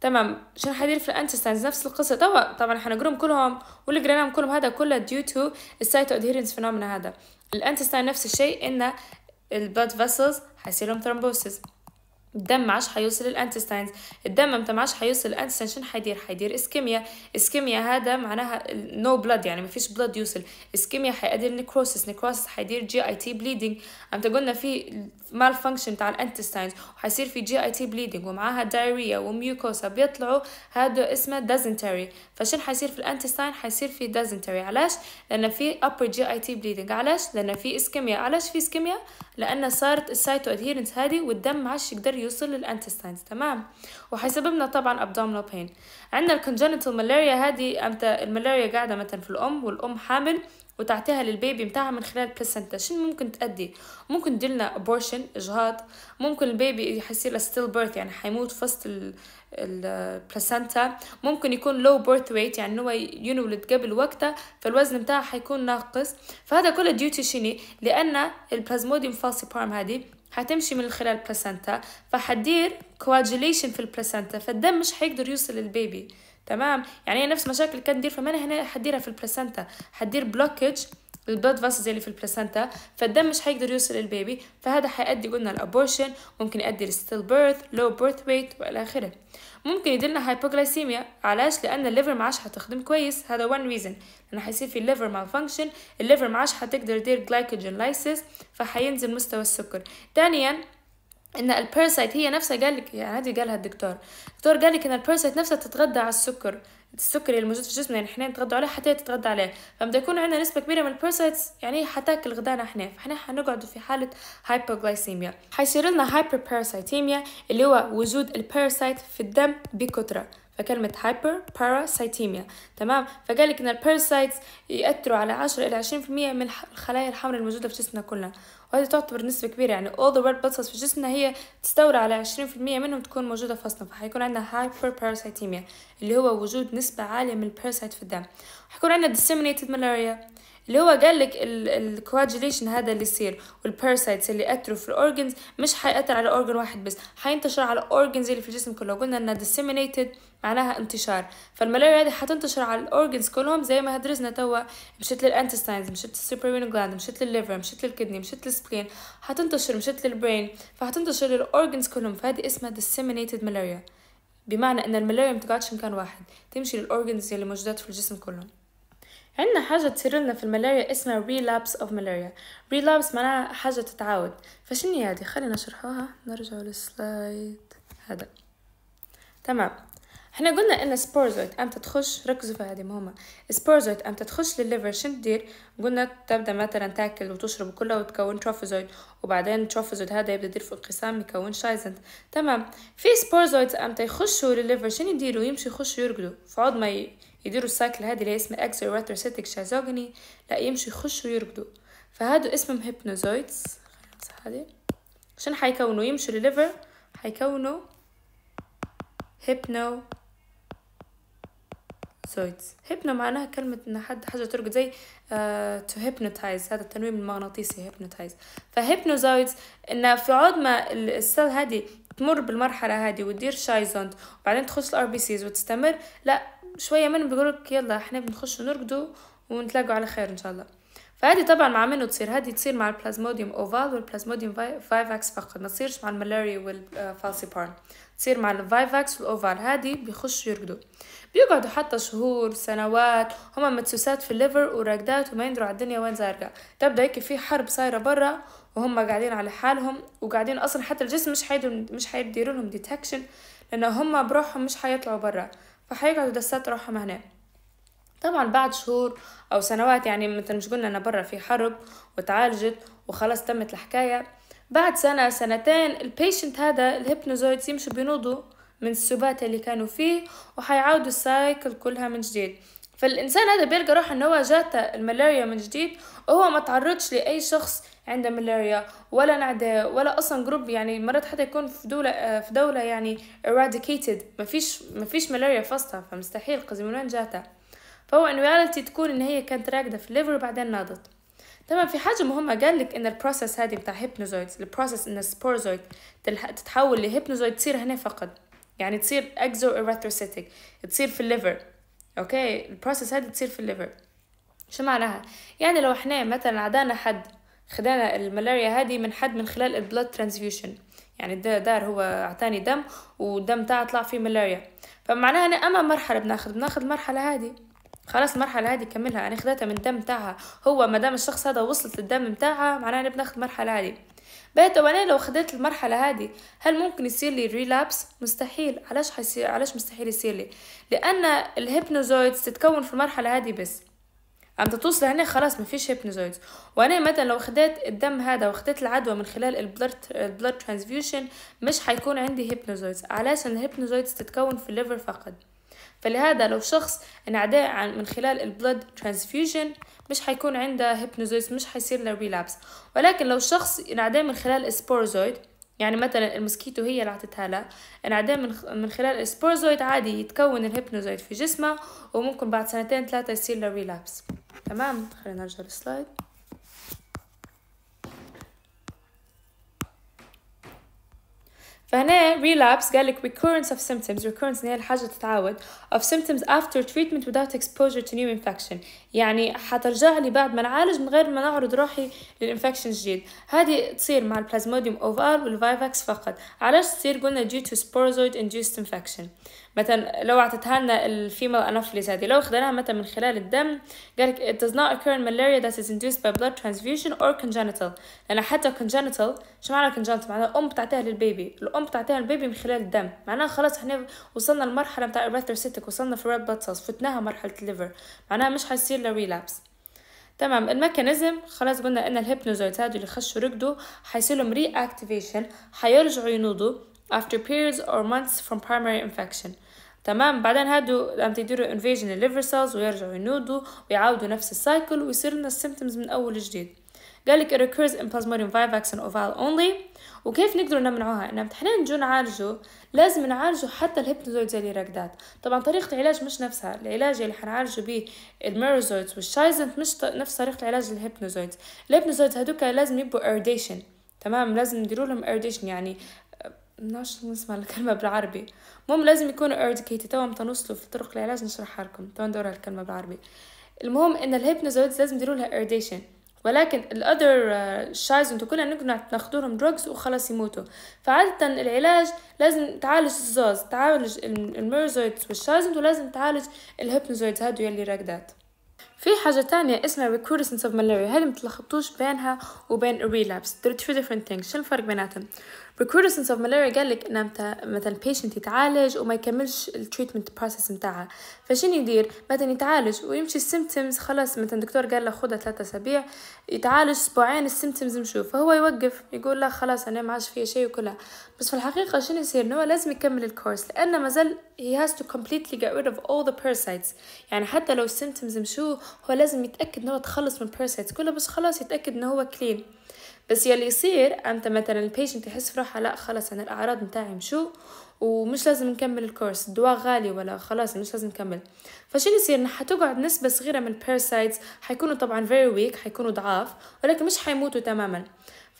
تمام شنو حيدير في الانتستاينز نفس القصه توا طبعا حنقرهم كلهم واللي قريناهم كلهم هذا كله ديو تو السايتو ادهيرنس فينومينا هذا الانتستاين نفس الشيء انه البلد فيسلز حيصير لهم ثرومبوسيس الدم ما عادش حيوصل للانتستاينز الدم امتى ما عادش حيوصل للانتستاين شنو حيدير حيدير اسكيميا اسكيميا هذا معناها نو no بلاد يعني ما فيش بلاد يوصل اسكيميا حيأدي نيكروسيس نكروسس حيدير جي اي تي بليدنج امتى قلنا في مال فانكشن تاع الانتستاينز وحيصير في جي اي تي بليدنج ومعاها دايريا وميوكوسا بيطلعوا هذا اسمه دازنتري فشنو حيصير في الانتستاين حيصير في دازنتري علاش لان في ابر جي اي تي بليدنج علاش لان في اسكيميا علاش في اسكيميا لان صارت السايتو ادهيرنس هذه والدم ما يقدر يوصل للانتستاينز تمام وحيسبب لنا طبعا ابدومينال بين عندنا الكونجنتال ملاريا هذه امتى الملاريا قاعده مثلا في الام والام حامل وتعطيها للبيبي متاعها من خلال بلاسنتا شنو ممكن تأدي ممكن تدي لنا ابورشن اجهاض ممكن البيبي حيصير ستيل بيرث يعني حيموت في وسط البلاسنتا ممكن يكون لو بيرث ويت يعني هو ينولد قبل وقته فالوزن متاعها حيكون ناقص فهذا كله ديوتي شني لان البلازموديوم بارم هذه هتمشي من خلال البلاسنتا فحدير كواجيليشن في البلاسنتا فالدم مش هيقدر يوصل للبيبي تمام يعني هي نفس مشاكل اللي كندير فما انا هنا حديرها في البلاسنتا حدير بلوكج البلاد فاسز اللي في البلاسنتا فالدم مش هيقدر يوصل للبيبي فهذا حيؤدي قلنا الابورشن ممكن يؤدي للستيل بيرث لو بيرث ويت والى اخره ممكن يدلنا هايبوغلايسيميا علاش لان الليفر ما عادش هتخدم كويس هذا وان ريزن لان حيصير في الليفر فانكشن الليفر ما عادش هتقدر تدير جلايكوجين لايسيس فحينزل مستوى السكر ثانيا ان البيرسايت هي نفسها قال لك يعني هذه قالها الدكتور الدكتور قال لك ان البيرسايت نفسها تتغذى على السكر السكري الموجود في جسمنا يعني نحن نتغدى عليه حتى تتغدى عليه فبدا يكون عندنا نسبه كبيره من البروسيتس يعني حتاكل غدانا احنا فاحنا حنقعد في حاله هايبوغلايسيميا حيصير لنا هايبر اللي هو وجود الباراسايت في الدم بكثره فكلمة هايبر باراسيتيميا تمام فقال لك ان الباراسايتس يأثروا على 10 الى 20% من الخلايا الحمراء الموجودة في جسمنا كلنا وهذه تعتبر نسبة كبيرة يعني all the red blood cells في جسمنا هي تستولى على عشرين في المية منهم تكون موجودة في فصلنا فحيكون عندنا hyperparasitemia اللي هو وجود نسبة عالية من الباراسايت في الدم حيكون عندنا disseminated malaria اللي هو قال لك الكواجيليشن هذا اللي يصير والباراسايتس اللي اثروا في الاورجنز مش حيأثر على اورجن واحد بس حينتشر على الاورجنز اللي في الجسم كله قلنا انها disseminated معناها انتشار فالملاريا هذه حتنتشر على الاورجنز كلهم زي ما درسنا توا مشت للانتستاينز للسوبر للسوبروين جلاند مشت للليفر مشت للكدني مشت للسبلين حتنتشر مشت للبرين فحتنتشر للاورجنز كلهم فهذه اسمها disseminated malaria بمعنى ان الملاريا متقعدش مكان واحد تمشي للاورجنز اللي موجودات في الجسم كلهم عندنا حاجة تصير لنا في الملاريا اسمها relapse of malaria relapse معناها حاجة تتعاود فشني هذه خلينا نشرحوها نرجع للسلايد هذا تمام احنا قلنا ان سبورزويد امتى تخش ركزوا في هذه مهمة سبورزويد امتى تخش للليفر شنو تدير قلنا تبدا مثلا تاكل وتشرب كلها وتكون تروفوزويت وبعدين التروفوزويد هذا يبدا يدير في انقسام يكون شايزنت تمام في سبورزويد امتى يخشوا للليفر شنو يديروا يمشوا يخشوا يرقدوا في عود ما ي... يديروا السايكل هادي اللي اسمها اكسيراترسيتك شازوجني لا يمشوا يخشوا ويرقدوا فهادو اسمهم هيبنوزويدز هادي عشان حيكونوا يمشوا لليفر حيكونوا هيبنو زويدز هيبنو معناها كلمة ان حد حاجة ترقد زي تو uh, هيبنوتايز هذا التنويم المغناطيسي هيبنوتايز فهيبنوزويدز ان في عود ما السل هذه تمر بالمرحلة هذه وتدير شايزوند وبعدين تخش الار بي سيز وتستمر لا شويه منهم لك يلا احنا بنخش نرقدوا ونتلاقوا على خير ان شاء الله فهذه طبعا مع منه تصير هذه تصير مع البلازموديوم اوفال والبلازموديوم فايفاكس فقط ما تصيرش مع الملاريا بارن تصير مع الفايفاكس والاوفال هذه بيخشوا يرقدوا بيقعدوا حتى شهور سنوات هما متسوسات في الليفر وراقدات وما يندروا على الدنيا وين زارقة تبدا هيك في حرب صايره برا وهم قاعدين على حالهم وقاعدين اصلا حتى الجسم مش حيدو مش حيديروا لهم ديتكشن لان هم بروحهم مش حيطلعوا برا فحيقعدوا دسات روحهم هنا طبعا بعد شهور او سنوات يعني مثل مش قلنا انا برا في حرب وتعالجت وخلاص تمت الحكايه بعد سنه سنتين البيشنت هذا الهيبنوزويد يمشوا بينوضوا من السبات اللي كانوا فيه وحيعاودوا السايكل كلها من جديد فالإنسان هذا بيلقى روحه إن هو جاته الملاريا من جديد وهو ما تعرضش لأي شخص عنده ملاريا ولا نعدة ولا أصلا جروب يعني مرات حتى يكون في دولة آه، في دولة يعني eradicated ما فيش ما فيش ملاريا فصلها فمستحيل وين جاتها فهو إن رياليتي تكون إن هي كانت راكدة في الليفر وبعدين ناضت تمام في حاجة مهمة قال لك إن البروسيس هذه بتاع هيبنوزويد البروسيس إن السبورزويد تتحول لهيبنوزويد تصير هنا فقط يعني تصير اكزو اريثروسيتك تصير في الليفر اوكي البروسيس هذه تصير في الليفر شو معناها يعني لو احنا مثلا عدانا حد خدانا الملاريا هذه من حد من خلال البلاد ترانزفيوشن يعني دار هو اعطاني دم والدم تاعه طلع فيه ملاريا فمعناها انا اما مرحله بناخذ بناخذ المرحله هذه خلاص المرحلة هذه كملها أنا خدتها من الدم تاعها هو ما دام الشخص هذا وصلت للدم تاعها معناها أنا بناخد المرحلة هذه بيت وانا لو خديت المرحله هذه هل ممكن يصير لي ريلابس مستحيل علاش حيصير علاش مستحيل يصير لي لان الهيبنوزويدز تتكون في المرحله هذه بس عم توصل هنا خلاص ما فيش هيبنوزويدز وانا مثلا لو خديت الدم هذا وخديت العدوى من خلال البلد البلد ترانسفيوشن مش حيكون عندي هيبنوزويدز علاش الهيبنوزويدز تتكون في الليفر فقط فلهذا لو شخص انعدى من خلال البلد ترانسفيوجن مش حيكون عنده هيبنوزويز مش حيصير له ريلابس ولكن لو الشخص انعدام من خلال سبورزويد يعني مثلا المسكيتو هي اللي اعطتها له انعدام من خلال سبورزويد عادي يتكون الهيبنوزويد في جسمه وممكن بعد سنتين ثلاثة يصير له ريلابس تمام خلينا نرجع للسلايد فهنا relapse قال لك recurrence of symptoms recurrence هي الحاجة تتعاود of symptoms after treatment without exposure to new infection يعني حترجع لي بعد ما نعالج من غير ما نعرض روحي للانفكشن الجديد هذه تصير مع البلازموديوم اوفال والفايفاكس فقط علاش تصير قلنا due to sporozoid induced infection مثلا لو اعطيتها لنا الفيميل انافليس هذه لو اخذناها مثلا من خلال الدم قالك it does not occur in malaria that is induced by blood transfusion or congenital لان حتى congenital شو معنى congenital معناها الام بتعطيها للبيبي الام بتعطيها للبيبي من خلال الدم معناها خلاص احنا وصلنا لمرحله بتاع erythrocytic وصلنا في red blood cells فتناها مرحله الليفر معناها مش حيصير له relapse تمام الميكانيزم خلاص قلنا ان الهيبنوزويد هادو اللي خشوا ركضوا حيصير لهم ري اكتيفيشن حيرجعوا ينوضوا after periods or months from primary infection تمام بعدين هادو لما تديروا invasion liver cells ويرجعوا ينودوا ويعاودوا نفس السايكل ويصير لنا السيمتومز من اول جديد قالك it occurs in plasmodium vivax and oval only وكيف نقدر نمنعوها ان احنا نجو نعالجو لازم نعالجه حتى الهيبنوزويدز اللي راكدات طبعا طريقه العلاج مش نفسها العلاج اللي حنعالجه بيه الميروزويدز والشايزنت مش نفس طريقه العلاج للهيبنوزويدز الهيبنوزويدز هذوك لازم يبقوا ارديشن تمام لازم نديروا لهم ارديشن يعني نعرفش نسمع الكلمة بالعربي المهم لازم يكونوا اردكيتي توا تنوصلوا في طرق العلاج نشرحها لكم توا ندور على الكلمة بالعربي المهم ان الهيبنوزويدز لازم يديروا لها ولكن الاذر شايز انتو كلها نقدر ناخذوهم دروكس وخلاص يموتوا فعادة العلاج لازم تعالج الزوز تعالج الميرزويدز والشايز انتو لازم تعالج الهيبنوزويدز هادو يلي راقدات في حاجة تانية اسمها recurrence of malaria هذه متلخبطوش بينها وبين relapse there are two different things شو الفرق بيناتهم recrudescence اوف malaria قال لك ان امتى مثلا بيشنت يتعالج وما يكملش التريتمنت بروسيس نتاعها فشنو يدير مثلا يتعالج ويمشي السيمتومز خلاص مثلا الدكتور قال له خدها ثلاثة اسابيع يتعالج اسبوعين السيمتومز مشوا فهو يوقف يقول لا خلاص انا ما عادش فيها شيء وكلها بس في الحقيقه شنو يصير انه لازم يكمل الكورس لان مازال he has to completely get rid of all the parasites يعني حتى لو السيمتومز مشوا هو لازم يتاكد انه تخلص من parasites كله بس خلاص يتاكد انه هو كلين بس يلي يصير انت مثلا البيشنت يحس في روحه لا خلاص انا الاعراض نتاعي مشو ومش لازم نكمل الكورس الدواء غالي ولا خلاص مش لازم نكمل فشو اللي يصير حتقعد نسبة صغيرة من الباراسايتس حيكونوا طبعا very weak حيكونوا ضعاف ولكن مش حيموتوا تماما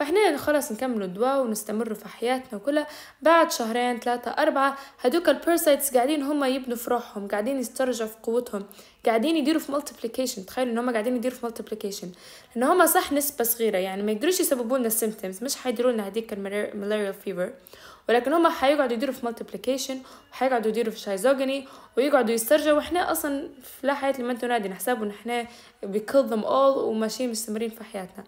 فاحنا خلاص نكملوا الدواء ونستمروا في حياتنا وكلها بعد شهرين ثلاثة أربعة هدوك البيرسايتس قاعدين هما يبنوا في روحهم قاعدين يسترجعوا في قوتهم قاعدين يديروا في مالتيبليكيشن تخيلوا ان هما قاعدين يديروا في مالتيبليكيشن لان هما صح نسبة صغيرة يعني ما يقدروش يسببوا لنا السيمتومز مش حيديروا لنا هذيك الملاريا فيفر ولكن هما حيقعدوا يديروا في مالتيبليكيشن وحيقعدوا يديروا في شايزوجني ويقعدوا يسترجعوا واحنا اصلا في لا حياة لمن تنادي نحسبوا ان احنا بكل اول وماشيين مستمرين في حياتنا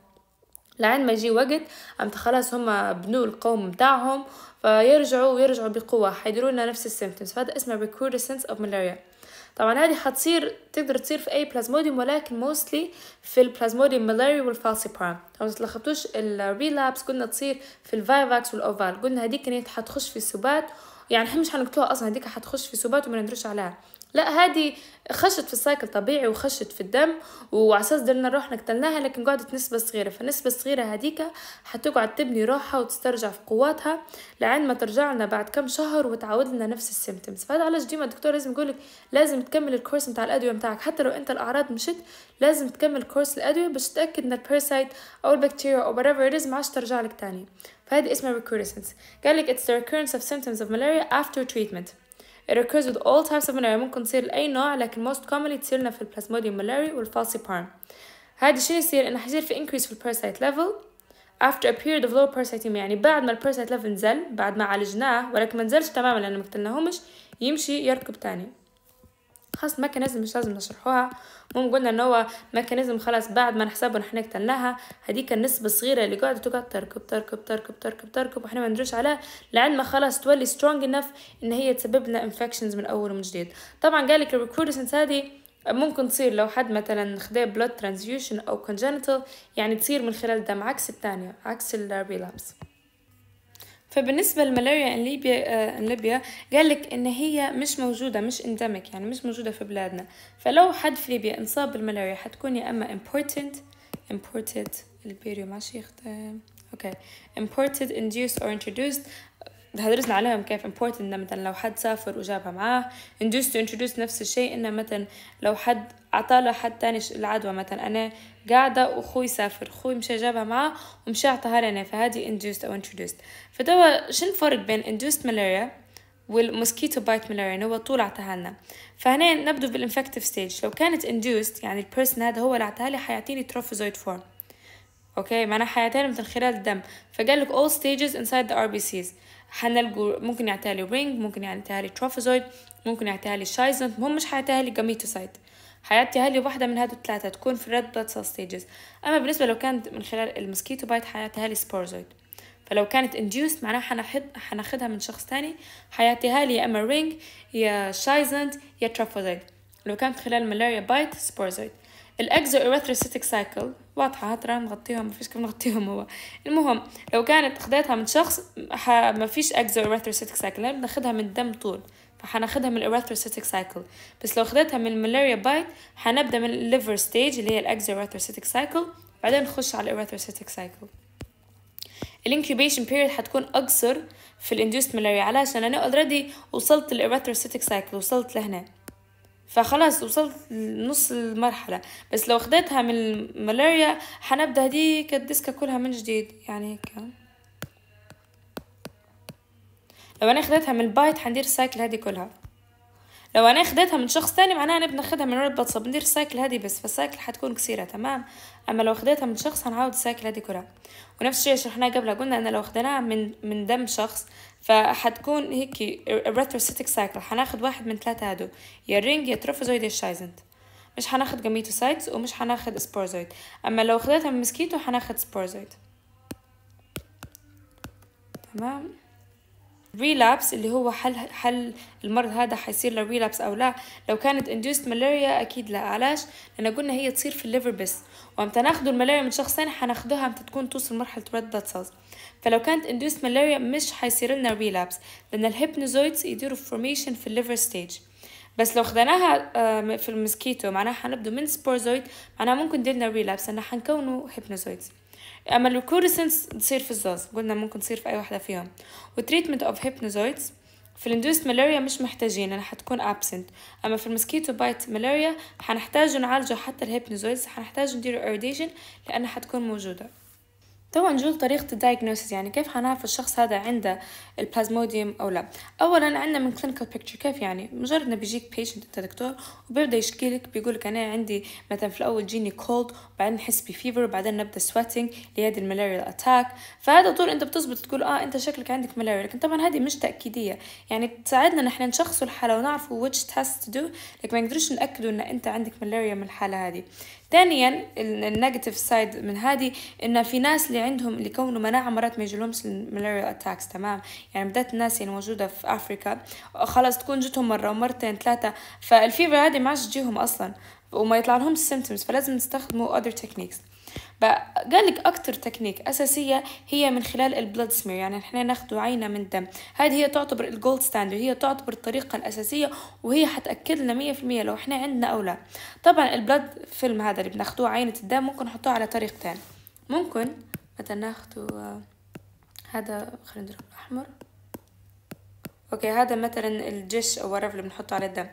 لعند ما يجي وقت عم خلاص هما بنوا القوم متاعهم فيرجعوا ويرجعوا بقوة حيديرولنا لنا نفس السيمتومز فهذا اسمه recrudescence of malaria طبعا هذه حتصير تقدر تصير في اي بلازموديوم ولكن موستلي في البلازموديوم ملاري والفالسيبرام لو ما تلخبطوش الريلابس قلنا تصير في الفايفاكس والاوفال قلنا هذيك كانت حتخش في السبات يعني احنا مش حنقتلوها اصلا هذيك حتخش في سبات وما ندروش عليها لا هذه خشت في السايكل طبيعي وخشت في الدم وعساس درنا روحنا قتلناها لكن قعدت نسبه صغيره فالنسبه الصغيره هذيك حتقعد تبني روحها وتسترجع في قواتها لعند ما ترجع لنا بعد كم شهر وتعود لنا نفس السيمتمز فهذا علاش ديما الدكتور لازم يقولك لازم تكمل الكورس متاع الادويه متاعك حتى لو انت الاعراض مشت لازم تكمل كورس الادويه باش تتاكد ان الباراسايت او البكتيريا او whatever it is ما عادش ترجع لك تاني فهذه اسمها recrudescence قالك it's the recurrence of symptoms of malaria after treatment It occurs with all types of malaria ممكن تصير لأي نوع لكن most commonly تصير لنا في البلازموديوم مالاري والفالسيبارم هذا الشيء يصير إنه حيصير في increase في الباراسايت level after a period of low parasitism يعني بعد ما الباراسايت level نزل بعد ما عالجناه ولكن ما نزلش تماما لأن ما قتلناهمش يمشي يركب تاني خلاص ميكانيزم مش لازم نشرحوها المهم قلنا ان هو ميكانيزم خلاص بعد ما نحسبه نحن قتلناها هذيك النسبه الصغيره اللي قاعده تقعد تركب تركب تركب تركب تركب وحنا ما ندروش عليها لعند ما خلاص تولي سترونج انف ان هي تسبب لنا انفكشنز من اول ومن جديد طبعا قال لك الريكروسنس هذه ممكن تصير لو حد مثلا خدا بلود ترانزيوشن او كونجنتال يعني تصير من خلال الدم عكس الثانيه عكس الريلابس فبالنسبة للملاريا ان ليبيا ان ليبيا قالك ان هي مش موجودة مش اندمك يعني مش موجودة في بلادنا فلو حد في ليبيا انصاب بالملاريا حتكون يا اما important imported البيريو ماشي يختم اوكي آه، okay. imported induced or introduced هدرسنا عليهم كيف important إنه مثلا لو حد سافر وجابها معاه induced to introduce نفس الشيء إنه مثلا لو حد عطاله حد تاني العدوى مثلا أنا قاعدة وأخوي سافر أخوي مشى جابها معاه ومشى أعطاها لنا فهذه induced أو introduced فتوا شو الفرق بين induced malaria والموسكيتو بايت ملاريا هو طول اعطاها لنا فهنا نبدو بالانفكتيف ستيج لو كانت induced يعني البيرسون هذا هو اللي اعطاها لي حيعطيني تروفوزويد فورم اوكي معناها حيعطيني مثل خلال الدم فقال لك all stages inside the RBCs حنلقوا ممكن يعطيها لي رينج ممكن يعطيها لي تروفوزويد ممكن يعطيها لي شايزنت المهم مش حيعطيها لي جاميتوسايت حيعطيها لي واحده من هادو الثلاثه تكون في الريد بلاد سيل ستيجز اما بالنسبه لو كانت من خلال المسكيتو بايت حيعطيها لي سبورزويد فلو كانت انديوست معناها حناخد حناخدها من شخص تاني حيعطيها لي يا اما رينج يا شايزنت يا ترافوزيد لو كانت خلال ملاريا بايت سبورزويد الاكزو اريثروسيتك سايكل واضحه هات راه ما مفيش كيف نغطيهم هو المهم لو كانت خديتها من شخص ما مفيش اكزو ارثروسيتك سايكل بناخدها من الدم طول فحناخدها من الارثروسيتك سايكل بس لو خديتها من الملاريا بايت حنبدا من الليفر ستيج اللي هي الاكزو ارثروسيتك سايكل بعدين نخش على الارثروسيتك سايكل الانكيوبيشن بيريد حتكون اقصر في الاندوست ملاريا علاش انا اوريدي وصلت للارثروسيتك سايكل وصلت لهنا فخلاص وصلت لنص المرحله بس لو خديتها من الملاريا حنبدا هديك الديسكه كلها من جديد يعني هيك لو انا خديتها من البايت حندير السايكل هذه كلها لو انا خديتها من شخص تاني معناها انا بناخدها من رد بطسه بندير السايكل هذه بس فالسايكل حتكون قصيره تمام اما لو خديتها من شخص هنعاود السايكل هذه كلها ونفس الشيء شرحناه قبل قلنا ان لو خدناها من من دم شخص فحتكون هيك ريتروسيتك سايكل حناخد واحد من ثلاثة هدول يا الرينج يا تروفوزويد يا الشايزنت مش حناخد جاميتوسايتس ومش حناخد سبورزويد اما لو خدتها من مسكيتو حناخد سبورزويد تمام ريلابس اللي هو هل هل المرض هذا حيصير له ريلابس او لا لو كانت اندوست ملاريا اكيد لا علاش لان قلنا هي تصير في الليفر بس وامتى ناخذ الملاريا من شخصين حناخدوها امتى تكون توصل مرحله red blood cells فلو كانت induced malaria مش حيصير لنا relapse لأن الهيبنوزويدز يديروا formation في الليفر ستيج بس لو خدناها آه، في المسكيتو معناها حنبدو من سبورزويد معناها ممكن ديرنا ريلابس لأن حنكونوا هيبنوزويدز اما الريكورسنس تصير في الزوز قلنا ممكن تصير في اي واحده فيهم وتريتمنت اوف هيبنوزويدز في الاندوست ملاريا مش محتاجين انا حتكون ابسنت اما في المسكيتو بايت ملاريا حنحتاج نعالجه حتى الهيبنوزويدز حنحتاج نديرو ايريديشن لان حتكون موجوده طبعا نجول طريقة الدايجنوسيس يعني كيف حنعرف الشخص هذا عنده البلازموديوم أو لا أولا عندنا من كلينيكال بيكتشر كيف يعني مجرد ما بيجيك بيشنت أنت دكتور وبيبدأ يشكيلك بيقولك أنا عندي مثلا في الأول جيني كولد بعدين نحس بفيفر وبعدين نبدأ سواتينج اللي هي الملاريا أتاك فهذا طول أنت بتزبط تقول آه أنت شكلك عندك ملاريا لكن طبعا هذه مش تأكيدية يعني بتساعدنا نحن نشخصوا الحالة ونعرفوا which test to do لكن ما نقدرش نأكدوا أن أنت عندك ملاريا من الحالة هذه ثانيا النيجاتيف سايد من هذه ان في ناس اللي عندهم اللي كونوا مناعه مرات ما يجيلهمش الملاريا اتاكس تمام يعني بدات الناس اللي يعني موجوده في افريكا خلاص تكون جتهم مره ومرتين ثلاثه فالفيفر هذه ما عادش تجيهم اصلا وما يطلع لهم السيمتومز فلازم نستخدموا other techniques فقال لك أكتر تكنيك أساسية هي من خلال البلد سمير يعني إحنا ناخذ عينة من الدم هذه هي تعتبر الجولد ستاندرد هي تعتبر الطريقة الأساسية وهي حتاكد لنا مية في المية لو إحنا عندنا أو لا طبعا البلد فيلم هذا اللي بناخدوه عينة الدم ممكن نحطوه على طريقتين ممكن مثلا ناخده هذا خلينا نضرب أحمر اوكي هذا مثلا الجش او ورف اللي بنحطه على الدم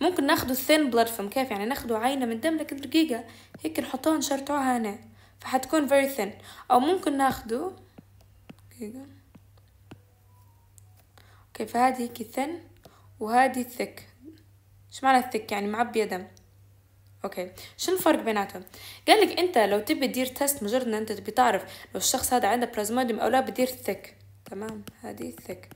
ممكن ناخده الثين بلاد فيلم كيف يعني ناخده عينه من الدم لكن دقيقه هيك نحطوها نشرطوها هنا فحتكون very thin أو ممكن ناخده دقيقة اوكي فهذه هيك thin وهذه thick ايش معنى thick يعني معبية دم اوكي شو الفرق بيناتهم قال لك انت لو تبي تدير تيست مجرد ان انت تبي تعرف لو الشخص هذا عنده برازموديوم او لا بدير thick تمام هذه thick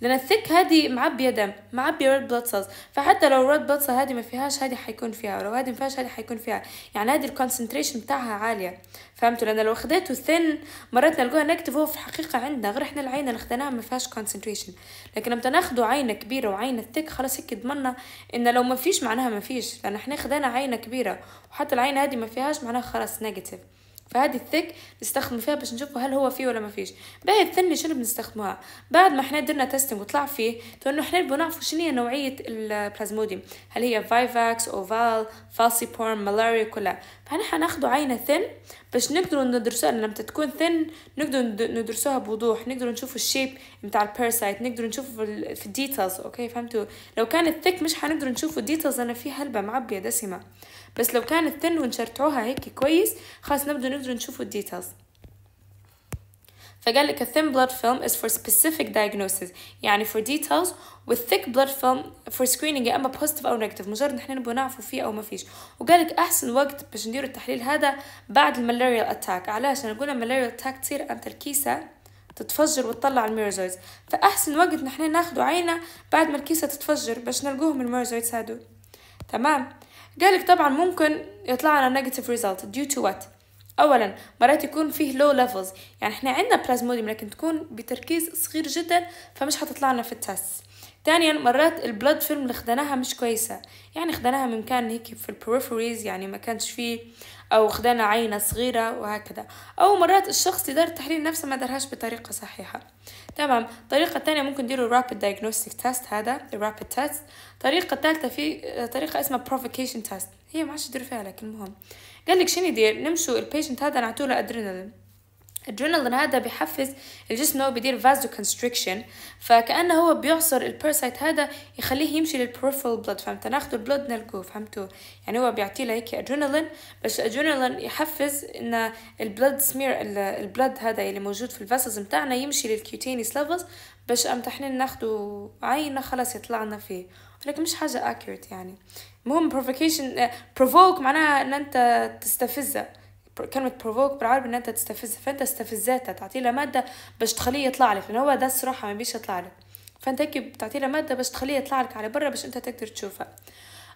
لان الثيك هذه معبيه دم معبيه ريد بلاد سيلز فحتى لو الريد بلاد سيل هذه ما فيهاش هذه حيكون فيها ولو هذه ما فيهاش هذه حيكون فيها يعني هذه الكونسنتريشن بتاعها عاليه فهمتوا لان لو خديته ثن مرات نلقوها نكتف هو في الحقيقه عندنا غير احنا العينه اللي خدناها ما فيهاش كونسنتريشن لكن لما ناخدوا عينه كبيره وعينه الثيك خلاص هيك ضمننا ان لو ما فيش معناها ما فيش لان احنا خدنا عينه كبيره وحتى العينه هذه ما فيهاش معناها خلاص نيجاتيف فهذه الثيك نستخدم فيها باش نشوفوا هل هو فيه ولا ما فيش باهي الثني شنو بنستخدموها بعد ما احنا درنا تيستينغ وطلع فيه تو انه احنا نبغوا شنو هي نوعيه البلازموديوم هل هي فايفاكس اوفال فالسيبورم ملاريا كلها فاحنا هناخده عينة ثن باش نقدرو ندرسوها لما تكون ثن نقدرو ندرسوها بوضوح نقدرو نشوف الشيب بتاع الباراسايت نقدرو نشوفوا في الديتيلز اوكي فهمتوا لو كانت ثيك مش هنقدر نشوفو الديتيلز انا في هلبة معبية دسمة بس لو كانت ثن ونشرتعوها هيك كويس خلاص نبدو نقدروا نشوفوا الديتيلز فقال لك a thin blood film is for specific diagnosis يعني for details thick blood film for screening يا اما positive او negative مجرد نحن نبغى نعرفوا فيه او ما فيش وقال لك احسن وقت باش نديروا التحليل هذا بعد الملاريال اتاك علاش انا قلنا الملاريال اتاك تصير انت الكيسه تتفجر وتطلع الميرزويدز فاحسن وقت نحن احنا عينه بعد ما الكيسه تتفجر باش نلقوهم الميرزويدز هادو تمام قالك طبعا ممكن يطلع لنا negative result due to what اولا مرات يكون فيه لو ليفلز يعني احنا عندنا بلازموديوم لكن تكون بتركيز صغير جدا فمش حتطلع لنا في التست ثانيا مرات البلد فيلم اللي خدناها مش كويسة يعني خدناها من مكان هيك في البريفريز يعني ما كانش فيه أو خدنا عينة صغيرة وهكذا أو مرات الشخص اللي دار التحليل نفسه ما دارهاش بطريقة صحيحة تمام الطريقة الثانية ممكن ديروا رابيد دايجنوستيك تيست هذا الرابيد تيست الطريقة الثالثة في طريقة اسمها بروفيكيشن تيست هي ما عادش فيها لكن المهم قال لك شنو ندير نمشوا البيشنت هذا نعطوله ادرينالين الادرينالين هذا بيحفز الجسم هو بيدير فازو كونستريكشن فكانه هو بيعصر الباراسايت هذا يخليه يمشي للبروفيل بلود فهمت ناخذ البلود نلقوه فهمتوا يعني هو بيعطي له هيك ادرينالين بس الادرينالين يحفز ان البلود سمير البلود هذا اللي موجود في الفاسز متاعنا يمشي للكيوتينيس ليفلز باش تحنا ناخدو عينه خلاص يطلعنا فيه لكن مش حاجه اكيوريت يعني المهم بروفوكيشن بروفوك معناها ان انت تستفزه كلمة provoke بالعربي ان انت تستفز فانت استفزاتها تعطي لها مادة باش تخليه يطلع لك لان هو ده الصراحة ما بيش يطلع لك فانت هيك بتعطي له مادة باش تخليه يطلع لك على برا باش انت تقدر تشوفها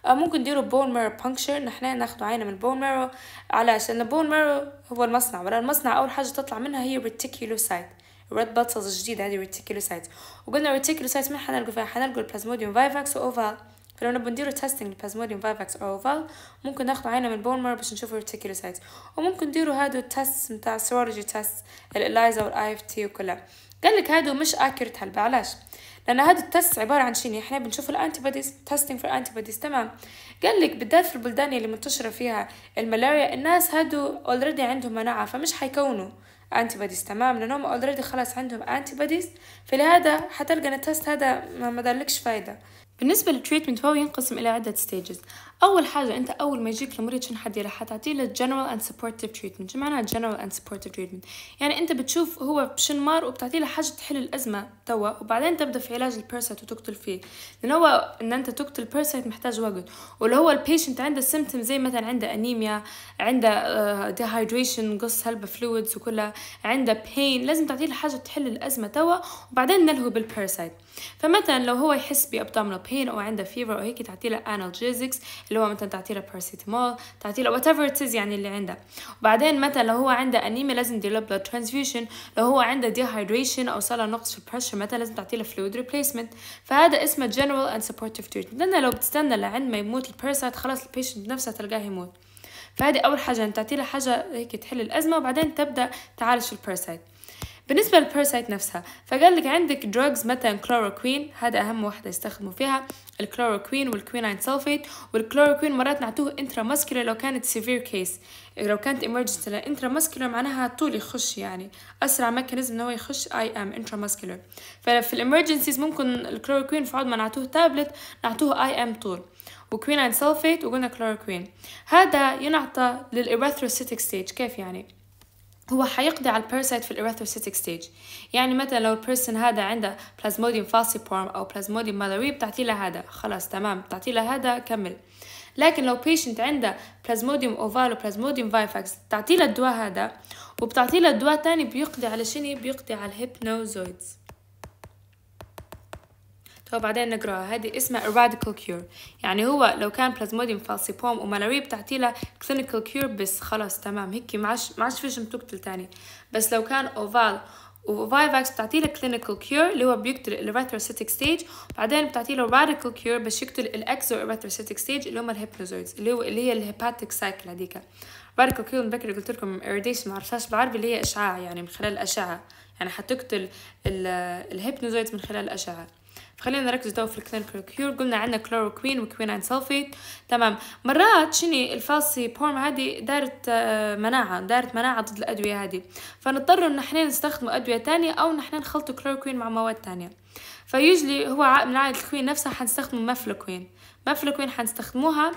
آه، ممكن نديرو بون مارو بانكشر نحنا ناخدو عينة من بون مارو علاش لأن بون مارو هو المصنع ولا المصنع أول حاجة تطلع منها هي ريتيكيلوسايت الريد باتلز الجديدة هذه ريتيكيلوسايت وقلنا ريتيكيلوسايت من حنلقو فيها حنلقو البلازموديوم فايفاكس وأوفال فلو نبغى نديرو تيستينج للبلازموديوم فايفاكس اوفال ممكن ناخدو عينة من بون مار باش نشوفو الريتيكولوسايتس وممكن نديرو هادو التست متاع السيرولوجي تيست الإلايزا والاي اف تي وكلها قالك هادو مش اكيرت هلبا علاش لان هادو التست عباره عن شنو احنا بنشوف الانتي بوديز تيستينج في الانتي بوديز تمام قال لك بالذات في البلدان اللي منتشره فيها الملاريا الناس هادو اولريدي عندهم مناعه فمش حيكونوا انتي بوديز تمام لانهم اولريدي خلاص عندهم انتي بوديز فلهذا حتلقى التست هذا ما مدارلكش فايده بالنسبة للتريتمنت فهو ينقسم إلى عدة ستيجز أول حاجة أنت أول ما يجيك المريض شنو حد راح تعطيه له general and supportive treatment شو معناها general and supportive treatment يعني أنت بتشوف هو بشن مار وبتعطيه له حاجة تحل الأزمة توا وبعدين تبدأ في علاج البيرسيت وتقتل فيه لأن هو إن أنت تقتل البيرسيت محتاج وقت ولو هو البيشنت عنده symptoms زي مثلا عنده أنيميا عنده آه، dehydration قص هلبة فلويدز وكلها عنده بين لازم تعطيه له حاجة تحل الأزمة توا وبعدين نلهو بالبيرسيت فمثلا لو هو يحس بابدومينال بين او عنده فيفر او هيك تعطي له انالجيزكس اللي هو مثلا تعطي له باراسيتامول تعطي له وات ايفر يعني اللي عنده وبعدين مثلا لو هو عنده انيميا لازم ندير له بلاد ترانسفيوشن لو هو عنده ديهايدريشن او صار له نقص في البريشر مثلا لازم تعطي له فلويد ريبليسمنت فهذا اسمه جنرال اند سبورتيف تريتمنت لان لو بتستنى لعند ما يموت الباراسايت خلاص البيشنت نفسه تلقاه يموت فهذه اول حاجه تعطي له حاجه هيك تحل الازمه وبعدين تبدا تعالج الباراسايت بالنسبة للباراسايت نفسها فقال لك عندك دراجز مثلا كلوروكوين هذا أهم واحدة يستخدموا فيها الكلوروكوين والكوينين سلفيت والكلوروكوين مرات نعطوه انترا ماسكولا لو كانت سيفير كيس لو كانت ايمرجنسي انترا ماسكولا معناها طول يخش يعني اسرع ميكانيزم ان هو يخش اي ام انترا ماسكولا ففي الامرجنسيز ممكن الكلوروكوين في عوض ما نعطوه تابلت نعطوه اي ام طول وكوينين سلفيت وقلنا كلوروكوين هذا ينعطى للإريثروسيتك ستيج كيف يعني هو حيقضي على الباراسايت في الإريثروسيتيك ستيج يعني مثلا لو البيرسون هذا عنده بلازموديوم بورم أو بلازموديوم مالوي بتعطي له هذا خلاص تمام بتعطي له هذا كمل لكن لو بيشنت عنده بلازموديوم اوفال وبلازموديوم فايفاكس تعطي له الدواء هذا وبتعطي له الدواء تاني بيقضي على شنو بيقضي على الهيبنوزويدز وبعدين نقراها هذه اسمها radical cure يعني هو لو كان بلازموديوم فالسيبوم وملاريا بتعطي له clinical cure بس خلاص تمام هيك ما عادش ما عادش فيش بتقتل تاني بس لو كان اوفال وفايفاكس بتعطي له clinical cure اللي هو بيقتل الريثروسيتيك ستيج بعدين بتعطي له radical cure باش يقتل الاكسو ريثروسيتيك ستيج اللي هم الهيبنوزويدز اللي هو اللي هي الهيباتيك سايكل هذيك radical cure من بكري قلت لكم irradiation معرفهاش بالعربي اللي هي اشعاع يعني من خلال الاشعه يعني حتقتل الهيبنوزويدز من خلال الاشعه خلينا نركز دوا في الكلينيكال قلنا عندنا كلوروكوين وكوين عند سلفيت تمام مرات شني الفاسي بورم هذه دارت آه، مناعه دارت مناعه ضد الادويه هذه فنضطر ان احنا نستخدم ادويه تانية او ان احنا نخلط كلوروكوين مع مواد تانية فيجلي هو من عائلة الكوين نفسها حنستخدمه مفلكوين مفلكوين حنستخدموها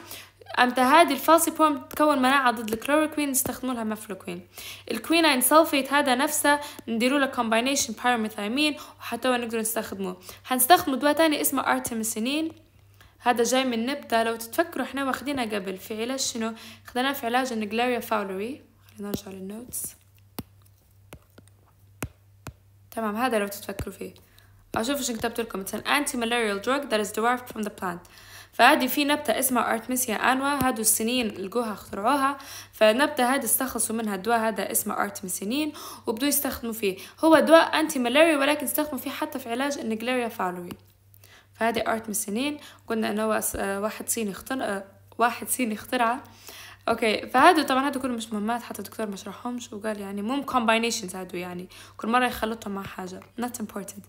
امتى هذه الفالسي بوم تتكون مناعه ضد الكلوروكوين نستخدموا لها مفلوكوين الكوينين سلفيت هذا نفسه نديروا له كومباينيشن بايرميثامين وحتى نقدر نستخدموه حنستخدموا دواء تاني اسمه ارتيمسينين هذا جاي من نبته لو تتفكروا احنا واخدينها قبل في علاج شنو خدناه في علاج النجلاريا فاولوري خلينا نرجع للنوتس تمام هذا لو تتفكروا فيه اشوف شو كتبت لكم مثلا anti malarial drug that is derived from the plant فهذه في نبتة اسمها أرتميسيا أنوا هادو السنين لقوها اخترعوها فالنبتة هادي استخلصوا منها الدواء هذا اسمه أرتميسينين وبدو يستخدموا فيه هو دواء أنتي ملاريا ولكن استخدموا فيه حتى في علاج النجلاريا فالوري فهذه أرتميسينين قلنا أنه آه، واحد صيني اخترع آه، واحد صيني اخترعه اوكي فهادو طبعا هادو كلهم مش مهمات حتى الدكتور ما شرحهمش وقال يعني مو كومباينيشنز هادو يعني كل مره يخلطهم مع حاجه not important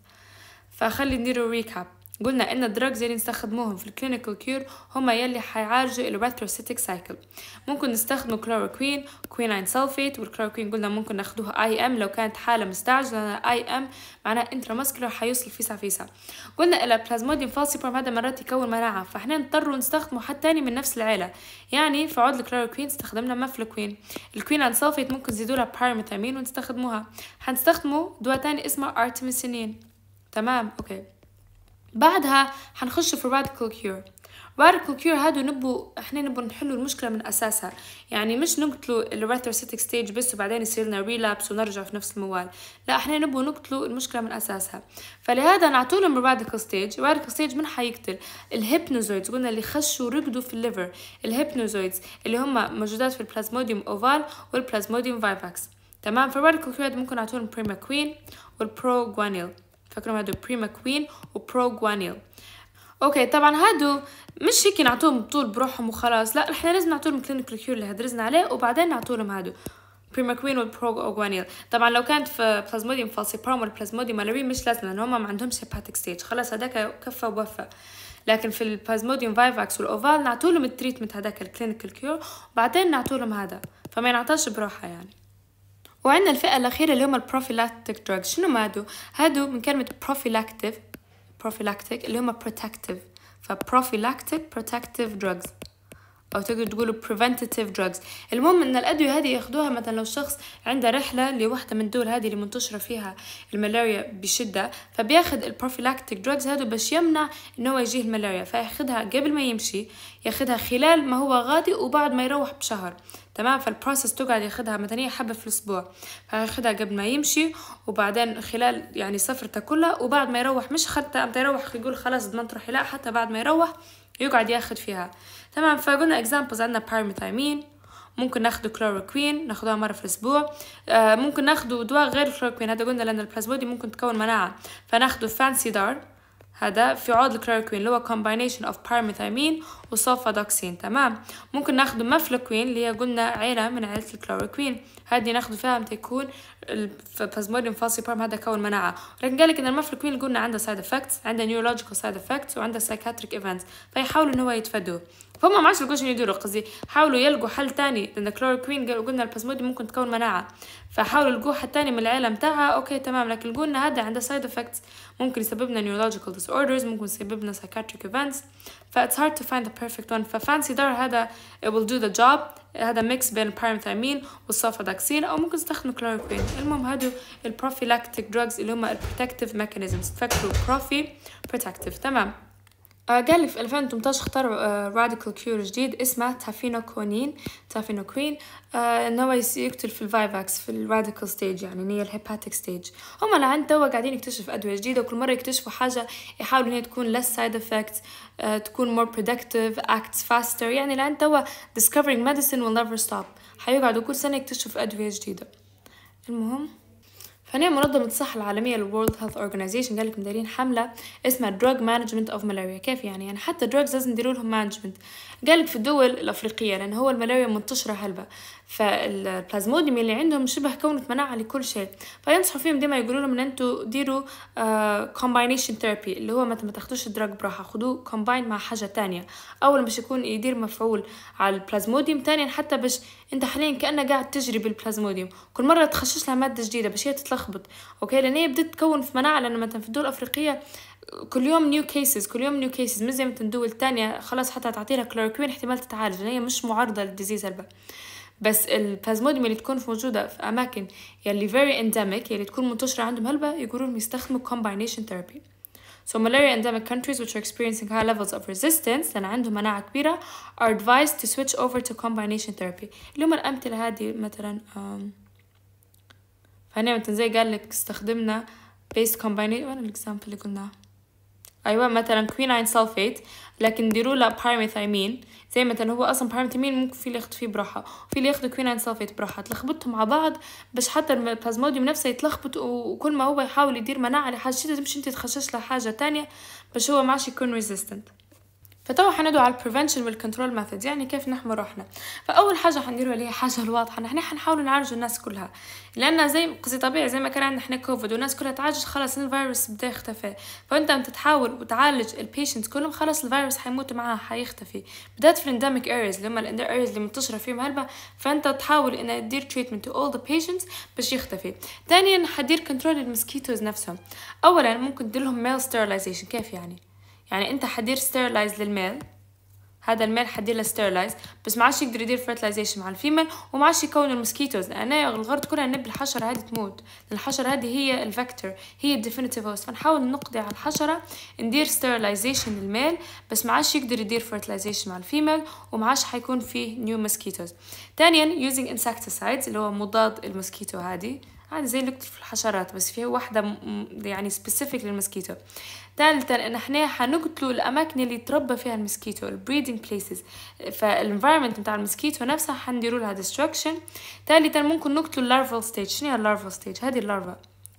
فخلي نديرو ريكاب قلنا ان الدراجز اللي يعني نستخدموهم في الكلينيكال كير هما يلي حيعالجوا الريتروسيتيك سايكل ممكن نستخدموا كلوروكوين كوينين سلفيت والكلوروكوين قلنا ممكن ناخدوها اي ام لو كانت حاله مستعجله اي ام معناها انتراماسكولار حيوصل فيسع فيسع قلنا الى بلازموديوم فالسيبرم هذا مرات يكون مناعه فاحنا نضطروا نستخدمه حد تاني يعني من نفس العيله يعني في عود الكلوروكوين استخدمنا مافلوكوين الكوينين سلفيت ممكن نزيدوا لها باراميتامين ونستخدموها حنستخدموا دواء تاني اسمه ارتمسينين تمام اوكي بعدها حنخش في radical cure radical cure هادو نبو احنا نبو نحلو المشكله من اساسها يعني مش نقتلو الريتروسيتك ستيج بس وبعدين يصير لنا ريلابس ونرجع في نفس الموال لا احنا نبو نقتلو المشكله من اساسها فلهذا نعطولهم radical ستيج radical ستيج من حيقتل الهيبنوزويدز قلنا اللي خشوا رقدوا في الليفر الهيبنوزويدز اللي هما موجودات في البلازموديوم اوفال والبلازموديوم فايفاكس تمام في radical cure ممكن نعطولهم بريما كوين والبرو جوانيل فاكرهم هادو بريما كوين وبرو جوانيل اوكي طبعا هادو مش هيك نعطوهم طول بروحهم وخلاص لا احنا لازم نعطولهم كلينيكال كيور اللي هدرزنا عليه وبعدين نعطولهم هادو بريما كوين والبرو جوانيل طبعا لو كانت في بلازموديوم فالسيبرام والبلازموديوم مالاري مش لازم لان هما ما عندهمش هيباتيك ستيج خلاص هذاك كفى ووفى لكن في البازموديوم فايفاكس والاوفال نعطولهم التريتمنت هذاك الكلينيكال كيور وبعدين نعطولهم هذا فما ينعطاش بروحه يعني وعندنا الفئة الأخيرة اللي هم البروفيلاكتيك دراجز شنو مادو؟ هادو من كلمة بروفيلاكتيف بروفيلاكتيك اللي هم بروتكتيف فبروفيلاكتيك بروتكتيف دراجز او تقدر تقولوا preventative drugs المهم ان الادويه هذه ياخذوها مثلا لو شخص عنده رحله لوحده من الدول هذه اللي منتشره فيها الملاريا بشده فبياخذ البروفيلاكتيك drugs هذو باش يمنع انه هو يجيه الملاريا فياخذها قبل ما يمشي ياخذها خلال ما هو غادي وبعد ما يروح بشهر تمام فالبروسيس تقعد ياخدها مثلا هي حبة في الأسبوع فياخدها قبل ما يمشي وبعدين خلال يعني سفرته كلها وبعد ما يروح مش حتى أمتى يروح يقول خلاص ضمنت روحي لا حتى بعد ما يروح يقعد ياخد فيها تمام فقلنا اكزامبلز عندنا بارميتامين ممكن ناخذ كلوروكوين ناخذها مره في الاسبوع آه ممكن ناخذ دواء غير الكلوروكوين هذا قلنا لان البلازمودي ممكن تكون مناعه فناخذ فانسي دار هذا في عوض الكلوروكوين اللي هو كومبينيشن اوف بارميثامين وسوفادوكسين تمام ممكن ناخذ مافلوكوين اللي هي قلنا عيلة من عيلة الكلوروكوين هذه ناخذ فيها متى يكون البلازموديوم فاسي بارم هذا كون مناعة لكن قالك ان المفلوكوين قلنا عنده سايد افكتس عنده نيورولوجيكال سايد افكتس وعنده سايكاتريك ايفنتس فيحاولوا ان هو يتفادوه فهم ما عادش شنو يديروا قصدي حاولوا يلقوا حل تاني لان كلوروكوين قلنا الباسمودي ممكن تكون مناعه فحاولوا يلقوا حل تاني من العيله متاعها اوكي تمام لكن لقوا لنا هذا عنده سايد افكتس ممكن يسبب لنا نيورولوجيكال ديس اوردرز ممكن يسبب لنا سايكاتريك ايفنتس ف هارد تو فايند ذا بيرفكت وان ففانسي دار هذا it will do the job هذا ميكس بين البارامثامين والسافاداكسين او ممكن تستخدموا كلوروكوين المهم هادو البروفيلاكتيك دراجز اللي هما البروتكتيف ميكانيزمز تفكروا بروفي بروتكتيف تمام آه، قال لك في 2018 اختار راديكال آه، كيور جديد اسمه تافينوكونين تافينوكوين آه، ان هو يقتل في الفايفاكس في الراديكال ستيج يعني اللي هي الهيباتيك ستيج هما لعند توا قاعدين يكتشفوا ادويه جديده وكل مره يكتشفوا حاجه يحاولوا ان هي تكون لس سايد افكت تكون مور برودكتيف اكتس فاستر يعني لعند توا discovering medicine will never stop حيقعدوا كل سنه يكتشفوا ادويه جديده المهم فهنا منظمة الصحة العالمية ال World Health Organization قال لكم مدارين حملة اسمها Drug Management of Malaria كيف يعني يعني حتى drugs لازم يديروا لهم management لك في الدول الأفريقية لأن هو الملاريا منتشرة هلبة فالبلازموديم اللي عندهم شبه كونت مناعه لكل شيء فينصحوا فيهم ديما يقولوا لهم ان انتم ديروا كومباينيشن آه، ثيرابي اللي هو ما تاخدوش الدراج براحه خدوه كومباين مع حاجه تانية اول باش يكون يدير مفعول على البلازموديوم ثانيا حتى باش انت حاليا كانك قاعد تجري بالبلازموديوم كل مره تخشش لها ماده جديده باش هي تتلخبط اوكي لان هي بدات تكون في مناعه لان مثلا في الدول الافريقيه كل يوم نيو كيسز كل يوم نيو كيسز مش زي ما الدول الثانيه خلاص حتى تعطيلها كلوروكوين احتمال تتعالج لان هي مش معرضه للديزيز هلبا بس البلازموديوم اللي تكون موجوده في اماكن يلي very endemic يلي تكون منتشره عندهم هلبا يقولون يستخدموا combination therapy So malaria endemic countries which are experiencing high levels of resistance لأن عندهم مناعة كبيرة are advised to switch over to combination therapy اللي هم الأمثلة هذه مثلا فهنا مثلا زي قال لك استخدمنا based combination وين الإكزامبل اللي قلناه أيوة مثلا quinine sulfate لكن ديروا لها pyrimethamine زي مثلا هو اصلا باراميتامين ممكن في اللي ياخد فيه براحه في اللي ياخدوا كوينين سلفيت براحه تلخبطهم مع بعض باش حتى البلازموديوم نفسه يتلخبط وكل ما هو يحاول يدير مناعه لحاجه تمشي انت تخشش لحاجه تانية باش هو ماشي يكون ريزيستنت فتوا حندو على البريفنشن والكنترول ميثود يعني كيف نحمي روحنا فاول حاجه حنديروها اللي هي حاجه الواضحه نحن حنحاول نعالج الناس كلها لان زي قصي طبيعي زي ما كان عندنا احنا كوفيد والناس كلها تعالج خلاص الفيروس بدا يختفي فانت انت تحاول وتعالج البيشنتس كلهم خلاص الفيروس حيموت معاها حيختفي بدات في الانديميك اريز اللي هما الاريز اللي منتشره فيهم هلبة فانت تحاول ان تدير تريتمنت تو اول ذا بيشنتس باش يختفي ثانيا حدير كنترول المسكيتوز نفسهم اولا ممكن تدير لهم ميل ستيرلايزيشن كيف يعني يعني انت حدير ستيرلايز للميل هذا الميل حدير ستيرلايز بس ما عادش يقدر يدير فيرتلايزيشن مع الفيميل وما عادش يكون الموسكيتوز لان الغرض كلها نب الحشره هذه تموت الحشره هذه هي الفيكتور هي الديفينيتيف هوست فنحاول نقضي على الحشره ندير ستيرلايزيشن للميل بس ما عادش يقدر يدير فيرتلايزيشن مع الفيميل وما عادش حيكون فيه نيو موسكيتوز ثانيا يوزنج انسكتسايدز اللي هو مضاد الموسكيتو هذه عادي زي اللي في الحشرات بس في واحدة يعني سبيسيفيك للمسكيتو ثالثا ان احنا حنقتلوا الاماكن اللي تربى فيها المسكيتو البريدنج بليسز فالانفايرمنت بتاع المسكيتو نفسها حنديروا لها ديستركشن ثالثا ممكن نقتلوا اللارفال ستيج شنو هي اللارفال ستيج هذه اللارفا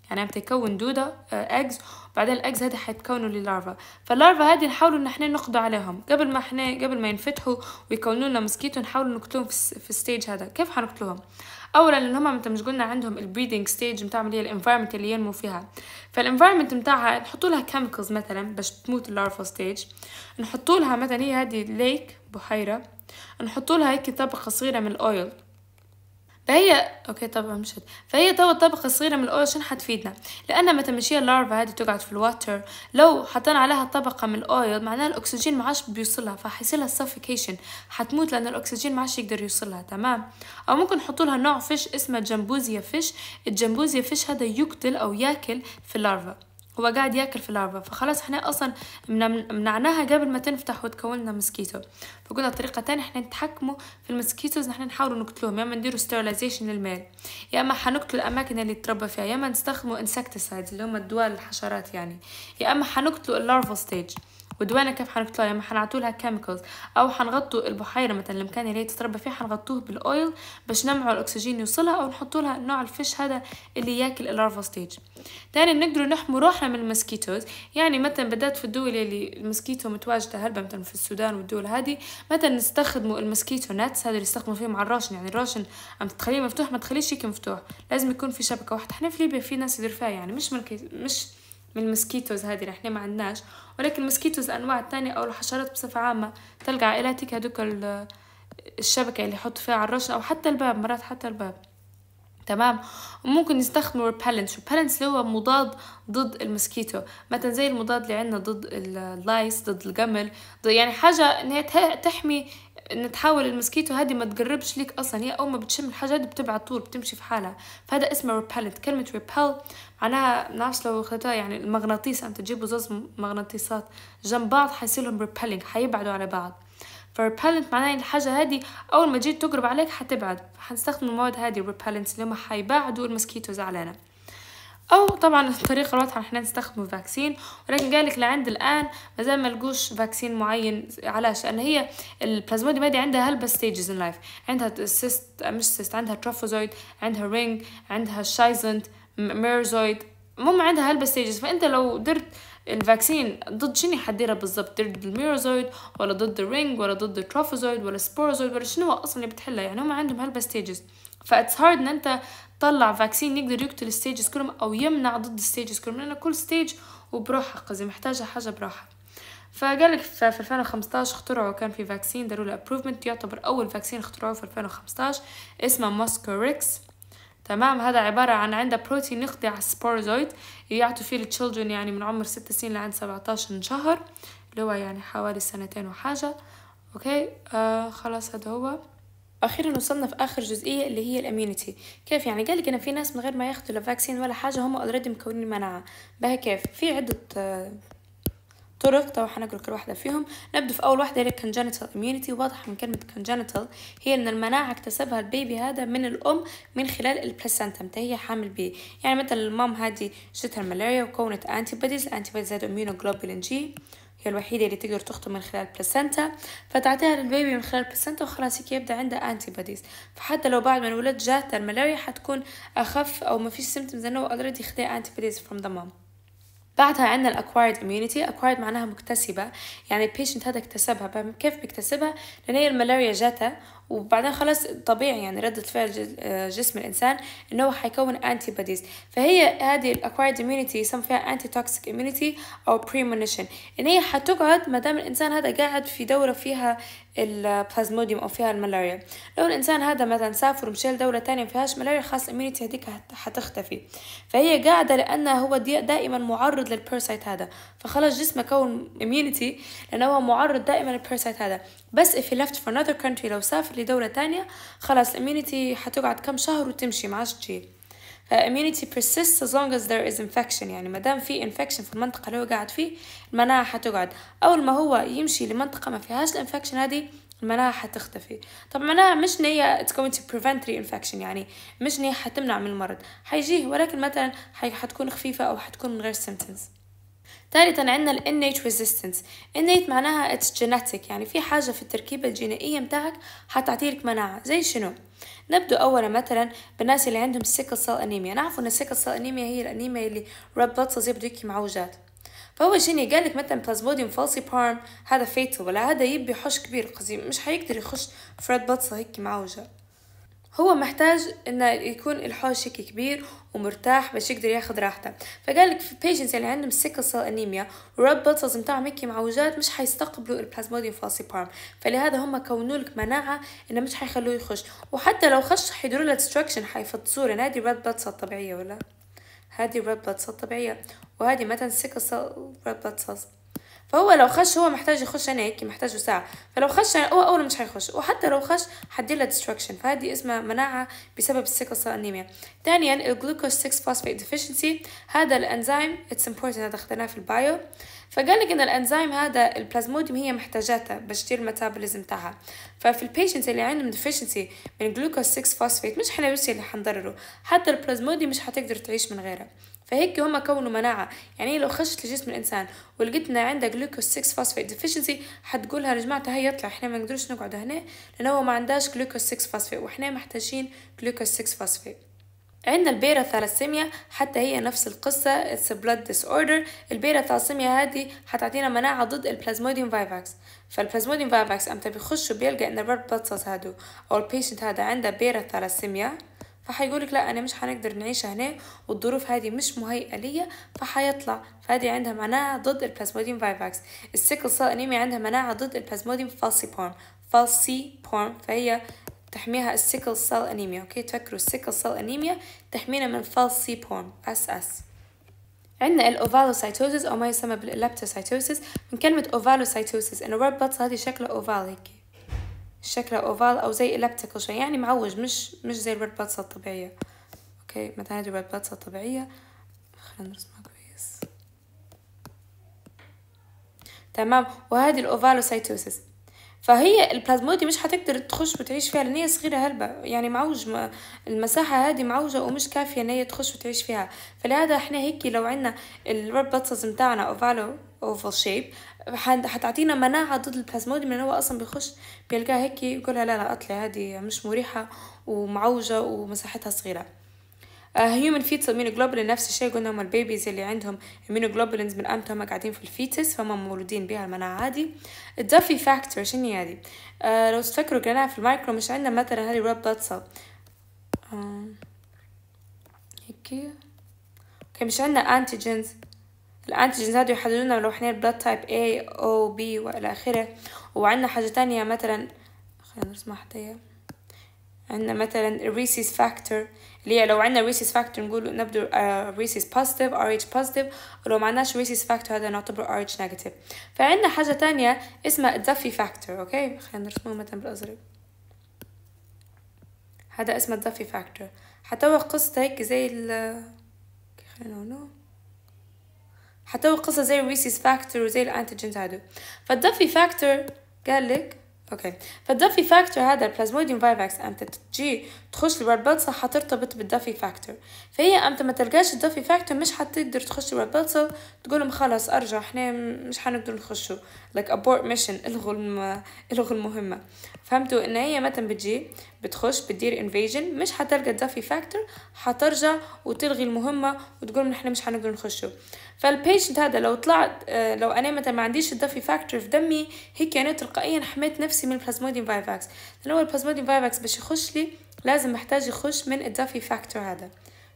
يعني بتكون دودة اجز آه، وبعدين الاجز هذه حيتكونوا للارفا فاللارفا هذه نحاولوا ان احنا نقضوا عليهم قبل ما احنا قبل ما ينفتحوا ويكونوا لنا مسكيتو نحاولوا نقتلوهم في الستيج هذا كيف حنقتلوهم اولا ان هما انت مش قلنا عندهم البريدنج ستيج بتاعهم اللي هي الانفايرمنت اللي ينمو فيها فالانفايرمنت بتاعها نحطوا لها كيميكلز مثلا باش تموت اللارفا ستيج نحطوا لها مثلا هي هذه ليك بحيره نحطوا لها هيك طبقه صغيره من الاويل فهي اوكي طبعا مش هد. فهي توا طبقه صغيره من شنو حتفيدنا لان متى ماشيه اللارفا هذه تقعد في الواتر لو حطينا عليها طبقه من الاويل معناها الاكسجين ما عادش بيوصلها فحيصير سفوكيشن حتموت لان الاكسجين ما عادش يقدر يوصلها تمام او ممكن نحطوا لها نوع فيش اسمه جمبوزيا فيش الجمبوزيا فيش هذا يقتل او ياكل في اللارفا هو قاعد ياكل في العربة فخلاص احنا اصلا منعناها قبل ما تنفتح وتكون لنا مسكيتو فقلنا طريقه تانية احنا نتحكموا في المسكيتوز احنا نحاول نقتلوهم يا اما نديروا ستيرلايزيشن للمال يا اما حنقتل الاماكن اللي تربى فيها يا اما نستخدموا انسكتسايدز اللي هما الدواء الحشرات يعني يا اما حنقتلوا اللارفا ستيج ودوانا كيف حنطلعها لما حنعطولها كيميكلز او حنغطوا البحيره مثلا المكان اللي هي تتربى فيه حنغطوه بالاويل باش نمنعوا الاكسجين يوصلها او نحطوا لها نوع الفيش هذا اللي ياكل اللارفا ستيج ثاني نقدروا نحموا روحنا من المسكيتوز يعني مثلا بدات في الدول اللي المسكيتو متواجده هلبة مثلا في السودان والدول هذه مثلا نستخدموا المسكيتو نتس هذا اللي يستخدموا فيه مع الراشن يعني الراشن عم تخليه مفتوح ما تخليش هيك مفتوح لازم يكون في شبكه واحده احنا في ليبيا في ناس يديروا فيها يعني مش ملكي مش من المسكيتوز هذه نحن ما عندناش ولكن المسكيتوز الانواع الثانيه او الحشرات بصفه عامه تلقى عائلاتك هذوك الشبكه اللي يحطوا فيها على الرش او حتى الباب مرات حتى الباب تمام ممكن يستخدموا ريبالنتس ريبالنتس اللي هو مضاد ضد المسكيتو مثلا زي المضاد اللي عندنا ضد اللايس ضد القمل يعني حاجه ان هي تحمي ان تحاول المسكيتو هذه ما تقربش ليك اصلا هي اول ما بتشم الحاجه دي بتبعد طول بتمشي في حالها فهذا اسمه ريبالنت كلمه ريبال انا بنعرفش لو خدتها يعني المغناطيس انت تجيبوا زوز مغناطيسات جنب بعض حيصيرلهم ريبيلينج حيبعدوا على بعض فريبلنت معناه الحاجة هذه أول ما تجي تقرب عليك حتبعد حنستخدم المواد هذه الريبلنت اللي هما حيبعدوا المسكيتوز علينا أو طبعا الطريقة الواضحة احنا نستخدم فاكسين ولكن قالك لعند الآن مازال ما لقوش فاكسين معين علاش لأن هي البلازمودي مادي عندها هلبا ستيجز ان لايف عندها سيست مش سيست عندها تروفوزويد عندها رينج عندها شايزنت ميرزويد المهم عندها هالبستيجز فانت لو درت الفاكسين ضد شنو حديرها بالضبط ضد الميروزويد ولا ضد الرينج ولا ضد التروفوزويد ولا سبوروزويد ولا شنو اصلا اللي بتحلها يعني هم عندهم هالبستيجز فاتس هارد ان انت تطلع فاكسين يقدر يقتل الستيجز كلهم او يمنع ضد الستيجز كلهم لان كل ستيج وبروحها قصدي محتاجه حاجه بروحها فقال لك في 2015 اخترعوا كان في فاكسين داروا له ابروفمنت يعتبر اول فاكسين اخترعوه في 2015 اسمه موسكوريكس تمام هذا عبارة عن عندها بروتين يقضي على السبورزويد يعطوا فيه للتشيلدرن يعني من عمر ست سنين لعند سبعتاشر شهر اللي هو يعني حوالي سنتين وحاجة اوكي آه خلاص هذا هو اخيرا وصلنا في اخر جزئيه اللي هي الاميونيتي كيف يعني قال لك ان في ناس من غير ما ياخذوا لا فاكسين ولا حاجه هم اوريدي مكونين مناعه بها كيف في عده آه، طرق طبعا هنقول كل واحدة فيهم نبدأ في أول واحدة هي congenital immunity واضح من كلمة congenital هي إن المناعة اكتسبها البيبي هذا من الأم من خلال البلاسنتا متى هي حامل بيه يعني مثلا المام هذه جتها الملاريا وكونت antibodies الانتيبوديز هذا immunoglobulin جي هي الوحيدة اللي تقدر تخطو من خلال البلاسنتا فتعطيها للبيبي من خلال البلاسنتا وخلاص هيك يبدأ عنده أنتيبوديز فحتى لو بعد ما الولد جاته الملاريا حتكون أخف أو ما فيش سيمتومز لأنه أوريدي خدا أنتيبوديز فروم ذا مام بعدها عندنا الاكوايرد اميونيتي اكوايرد معناها مكتسبه يعني البيشنت هذا اكتسبها كيف بيكتسبها لان هي الملاريا جاته وبعدين خلاص طبيعي يعني ردة فعل آه، جسم الإنسان إنه حيكون أنتي بوديز فهي هذه الأكوايرد إميونيتي يسمى فيها أنتي توكسيك إميونيتي أو بريمونيشن إن هي حتقعد ما دام الإنسان هذا قاعد في دورة فيها البلازموديوم أو فيها الملاريا لو الإنسان هذا مثلا سافر ومشى لدورة تانية فيهاش ملاريا خلاص الإميونيتي هذيك حتختفي فهي قاعدة لأنه هو دائما معرض للبيرسايت هذا فخلاص جسمه كون إميونيتي لأنه هو معرض دائما للبيرسايت هذا بس if he left for another country لو سافر لدولة تانية خلاص immunity حتقعد كم شهر وتمشي عادش تجي uh, immunity persists as long as there is infection يعني ما دام في infection في المنطقة اللي هو قاعد فيه المناعة حتقعد أول ما هو يمشي لمنطقة ما فيهاش الانفكشن هذه المناعة حتختفي طب المناعة مش إن هي it's going to prevent reinfection يعني مش إن هي حتمنع من المرض حيجيه ولكن مثلا حتكون خفيفة أو حتكون من غير symptoms ثالثا عندنا ال innate resistance innate معناها it's genetic يعني في حاجة في التركيبة الجينية متاعك حتعطيلك مناعة زي شنو؟ نبدأ أولا مثلا بالناس اللي عندهم sickle cell anemia نعرفوا أن sickle cell anemia هي الأنيميا اللي red blood cells يبدو يكي معوجات فهو جيني قال لك مثلا بلازموديوم فالسي بارم هذا فيتو ولا هذا يبي حش كبير قصدي مش حيقدر يخش في blood cells هيك معوجه هو محتاج انه يكون الحوش هيك كبير ومرتاح باش يقدر ياخذ راحته فقال لك البيشنتس اللي يعني عندهم سيكل سيل انيميا ورب بطلز نتاعهم هيك معوجات مش حيستقبلوا البلازموديوم بارم فلهذا هم كونوا لك مناعه انه مش حيخلوه يخش وحتى لو خش حيديروا له ديستراكشن حيفطسوه لان هذه رب بطلز طبيعيه ولا هذه رب بطلز طبيعيه وهذه مثلا سيكل سيل رب بطلز فهو لو خش هو محتاج يخش انا هيك محتاجه ساعه فلو خش هو اول مش حيخش وحتى لو خش حدير له ديستراكشن فهذه اسمها مناعه بسبب السيكل سيل انيميا ثانيا الجلوكوز 6 فوسفيت ديفيشنسي هذا الانزيم اتس امبورتنت هذا اخذناه في البايو فقال لك ان الانزيم هذا البلازموديوم هي محتاجاته باش تدير الميتابوليزم تاعها ففي البيشنت اللي عندهم ديفيشنسي من جلوكوز 6 فوسفيت مش احنا بس اللي حنضرره حتى البلازموديوم مش حتقدر تعيش من غيره فهيك هم كونوا مناعة يعني لو خشت لجسم الإنسان ولقيتنا عندها جلوكوز 6 فاسفيت ديفيشنسي حتقولها يا جماعة هي يطلع احنا ما نقدرش نقعد هنا لأن هو ما عندهاش جلوكوز 6 فاسفيت واحنا محتاجين جلوكوز 6 فاسفيت عندنا البيرا ثالاسيميا حتى هي نفس القصة اتس بلاد ديس اوردر البيرا ثالاسيميا هذه حتعطينا مناعة ضد البلازموديوم فايفاكس فالبلازموديوم فايفاكس امتى بيخش بيلقى ان الريد بلاد سيلز هادو او البيشنت هذا عنده بيرا ثالاسيميا فهيقولك لا انا مش هنقدر نعيش هنا والظروف هذه مش مهيئه ليا فهيطلع فهذه عندها مناعه ضد البلازموديوم فايفاكس السيكل سيل انيميا عندها مناعه ضد البلازموديوم فالسي بون فالسي بون فهي تحميها السيكل سيل انيميا اوكي تفكروا السيكل سيل انيميا تحمينا من فالسي بون اس اس عندنا الاوفالوسايتوزيس او ما يسمى بالالابتوسايتوزيس من كلمه اوفالوسايتوزيس انه ورد بطس هذه شكله اوفال هيك الشكل اوفال او زي الابتكل شوي يعني معوج مش مش زي الورد باتس الطبيعيه اوكي مثلا هذه الورد باتس الطبيعيه خلينا نرسمها كويس تمام وهذه الاوفالوسايتوسيس فهي البلازمودي مش هتقدر تخش وتعيش فيها لان هي صغيره هلبة يعني معوج المساحه هذه معوجه ومش كافيه ان هي تخش وتعيش فيها فلهذا احنا هيك لو عندنا الورد بلاد بتاعنا اوفالو اوفال شيب حتعطينا مناعة ضد البلازمودي من هو أصلا بيخش بيلقاها هيك يقولها لا لا أطلع هذه مش مريحة ومعوجة ومساحتها صغيرة هيومن فيتس جلوبلين نفس الشيء قلنا هما البيبيز اللي عندهم جلوبلينز من امتى هما قاعدين في الفيتس فهم مولودين بها المناعه عادي الدافي فاكتور شنو هذه آه لو تفكروا قلنا في المايكرو مش عندنا مثلا هذه ريد بلاد سيل هيك اوكي مش عندنا انتيجينز الانتيجنز هادو يحددونا لو احنا البلاد تايب A أو B والى اخره وعندنا حاجه تانية مثلا خلينا نرسمها حتى عندنا مثلا الريسيس فاكتور اللي هي لو عندنا ريسيس فاكتور نقول نبدو ريسيس بوزيتيف ار اتش بوزيتيف ولو ما عندناش ريسيس فاكتور هذا نعتبره ار اتش نيجاتيف فعندنا حاجه تانية اسمها الدفي فاكتور اوكي خلينا نرسمه مثلا بالازرق هذا اسمه الدفي فاكتور حتى هو قصته هيك زي ال خلينا نقول حتى هو قصة زي الريسيس فاكتور وزي الانتيجنز هادو فالدفي فاكتور قال لك اوكي فالدفي فاكتور هذا البلازموديوم فايفاكس انت تجي تخش الورد بيلت صح هترتبط بالدافي فاكتور فهي امتى ما تلقاش الدافي فاكتور مش حتقدر تخش الورد بيلت تقول لهم خلاص ارجع احنا مش حنقدر نخشوا لايك ابورت ميشن الغوا الغوا المهمه فهمتوا ان هي متى بتجي بتخش بتدير انفيجن مش حتلقى الدافي فاكتور حترجع وتلغي المهمه وتقول احنا مش حنقدر نخشوا فالبيشنت هذا لو طلعت آه، لو انا متى ما عنديش الدافي فاكتور في دمي هيك انا تلقائيا حميت نفسي من البلازموديوم فايفاكس لان هو البلازموديوم فايفاكس باش يخش لي لازم محتاج يخش من الدافي فاكتور هذا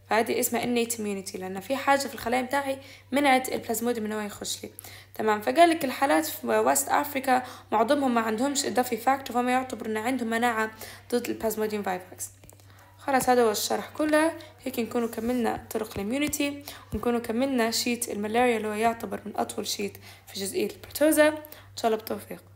فهذه اسمها innate immunity لأن في حاجة في الخلايا بتاعي منعت البلازمودي إن هو يخش لي تمام فقال لك الحالات في ويست أفريكا معظمهم ما عندهمش الدافي فاكتور فما يعتبر إن عندهم مناعة ضد البلازموديوم فايفاكس خلاص هذا هو الشرح كله هيك نكونوا كملنا طرق الاميونيتي ونكونوا كملنا شيت الملاريا اللي هو يعتبر من أطول شيت في جزئية البرتوزا إن شاء الله بتوفيق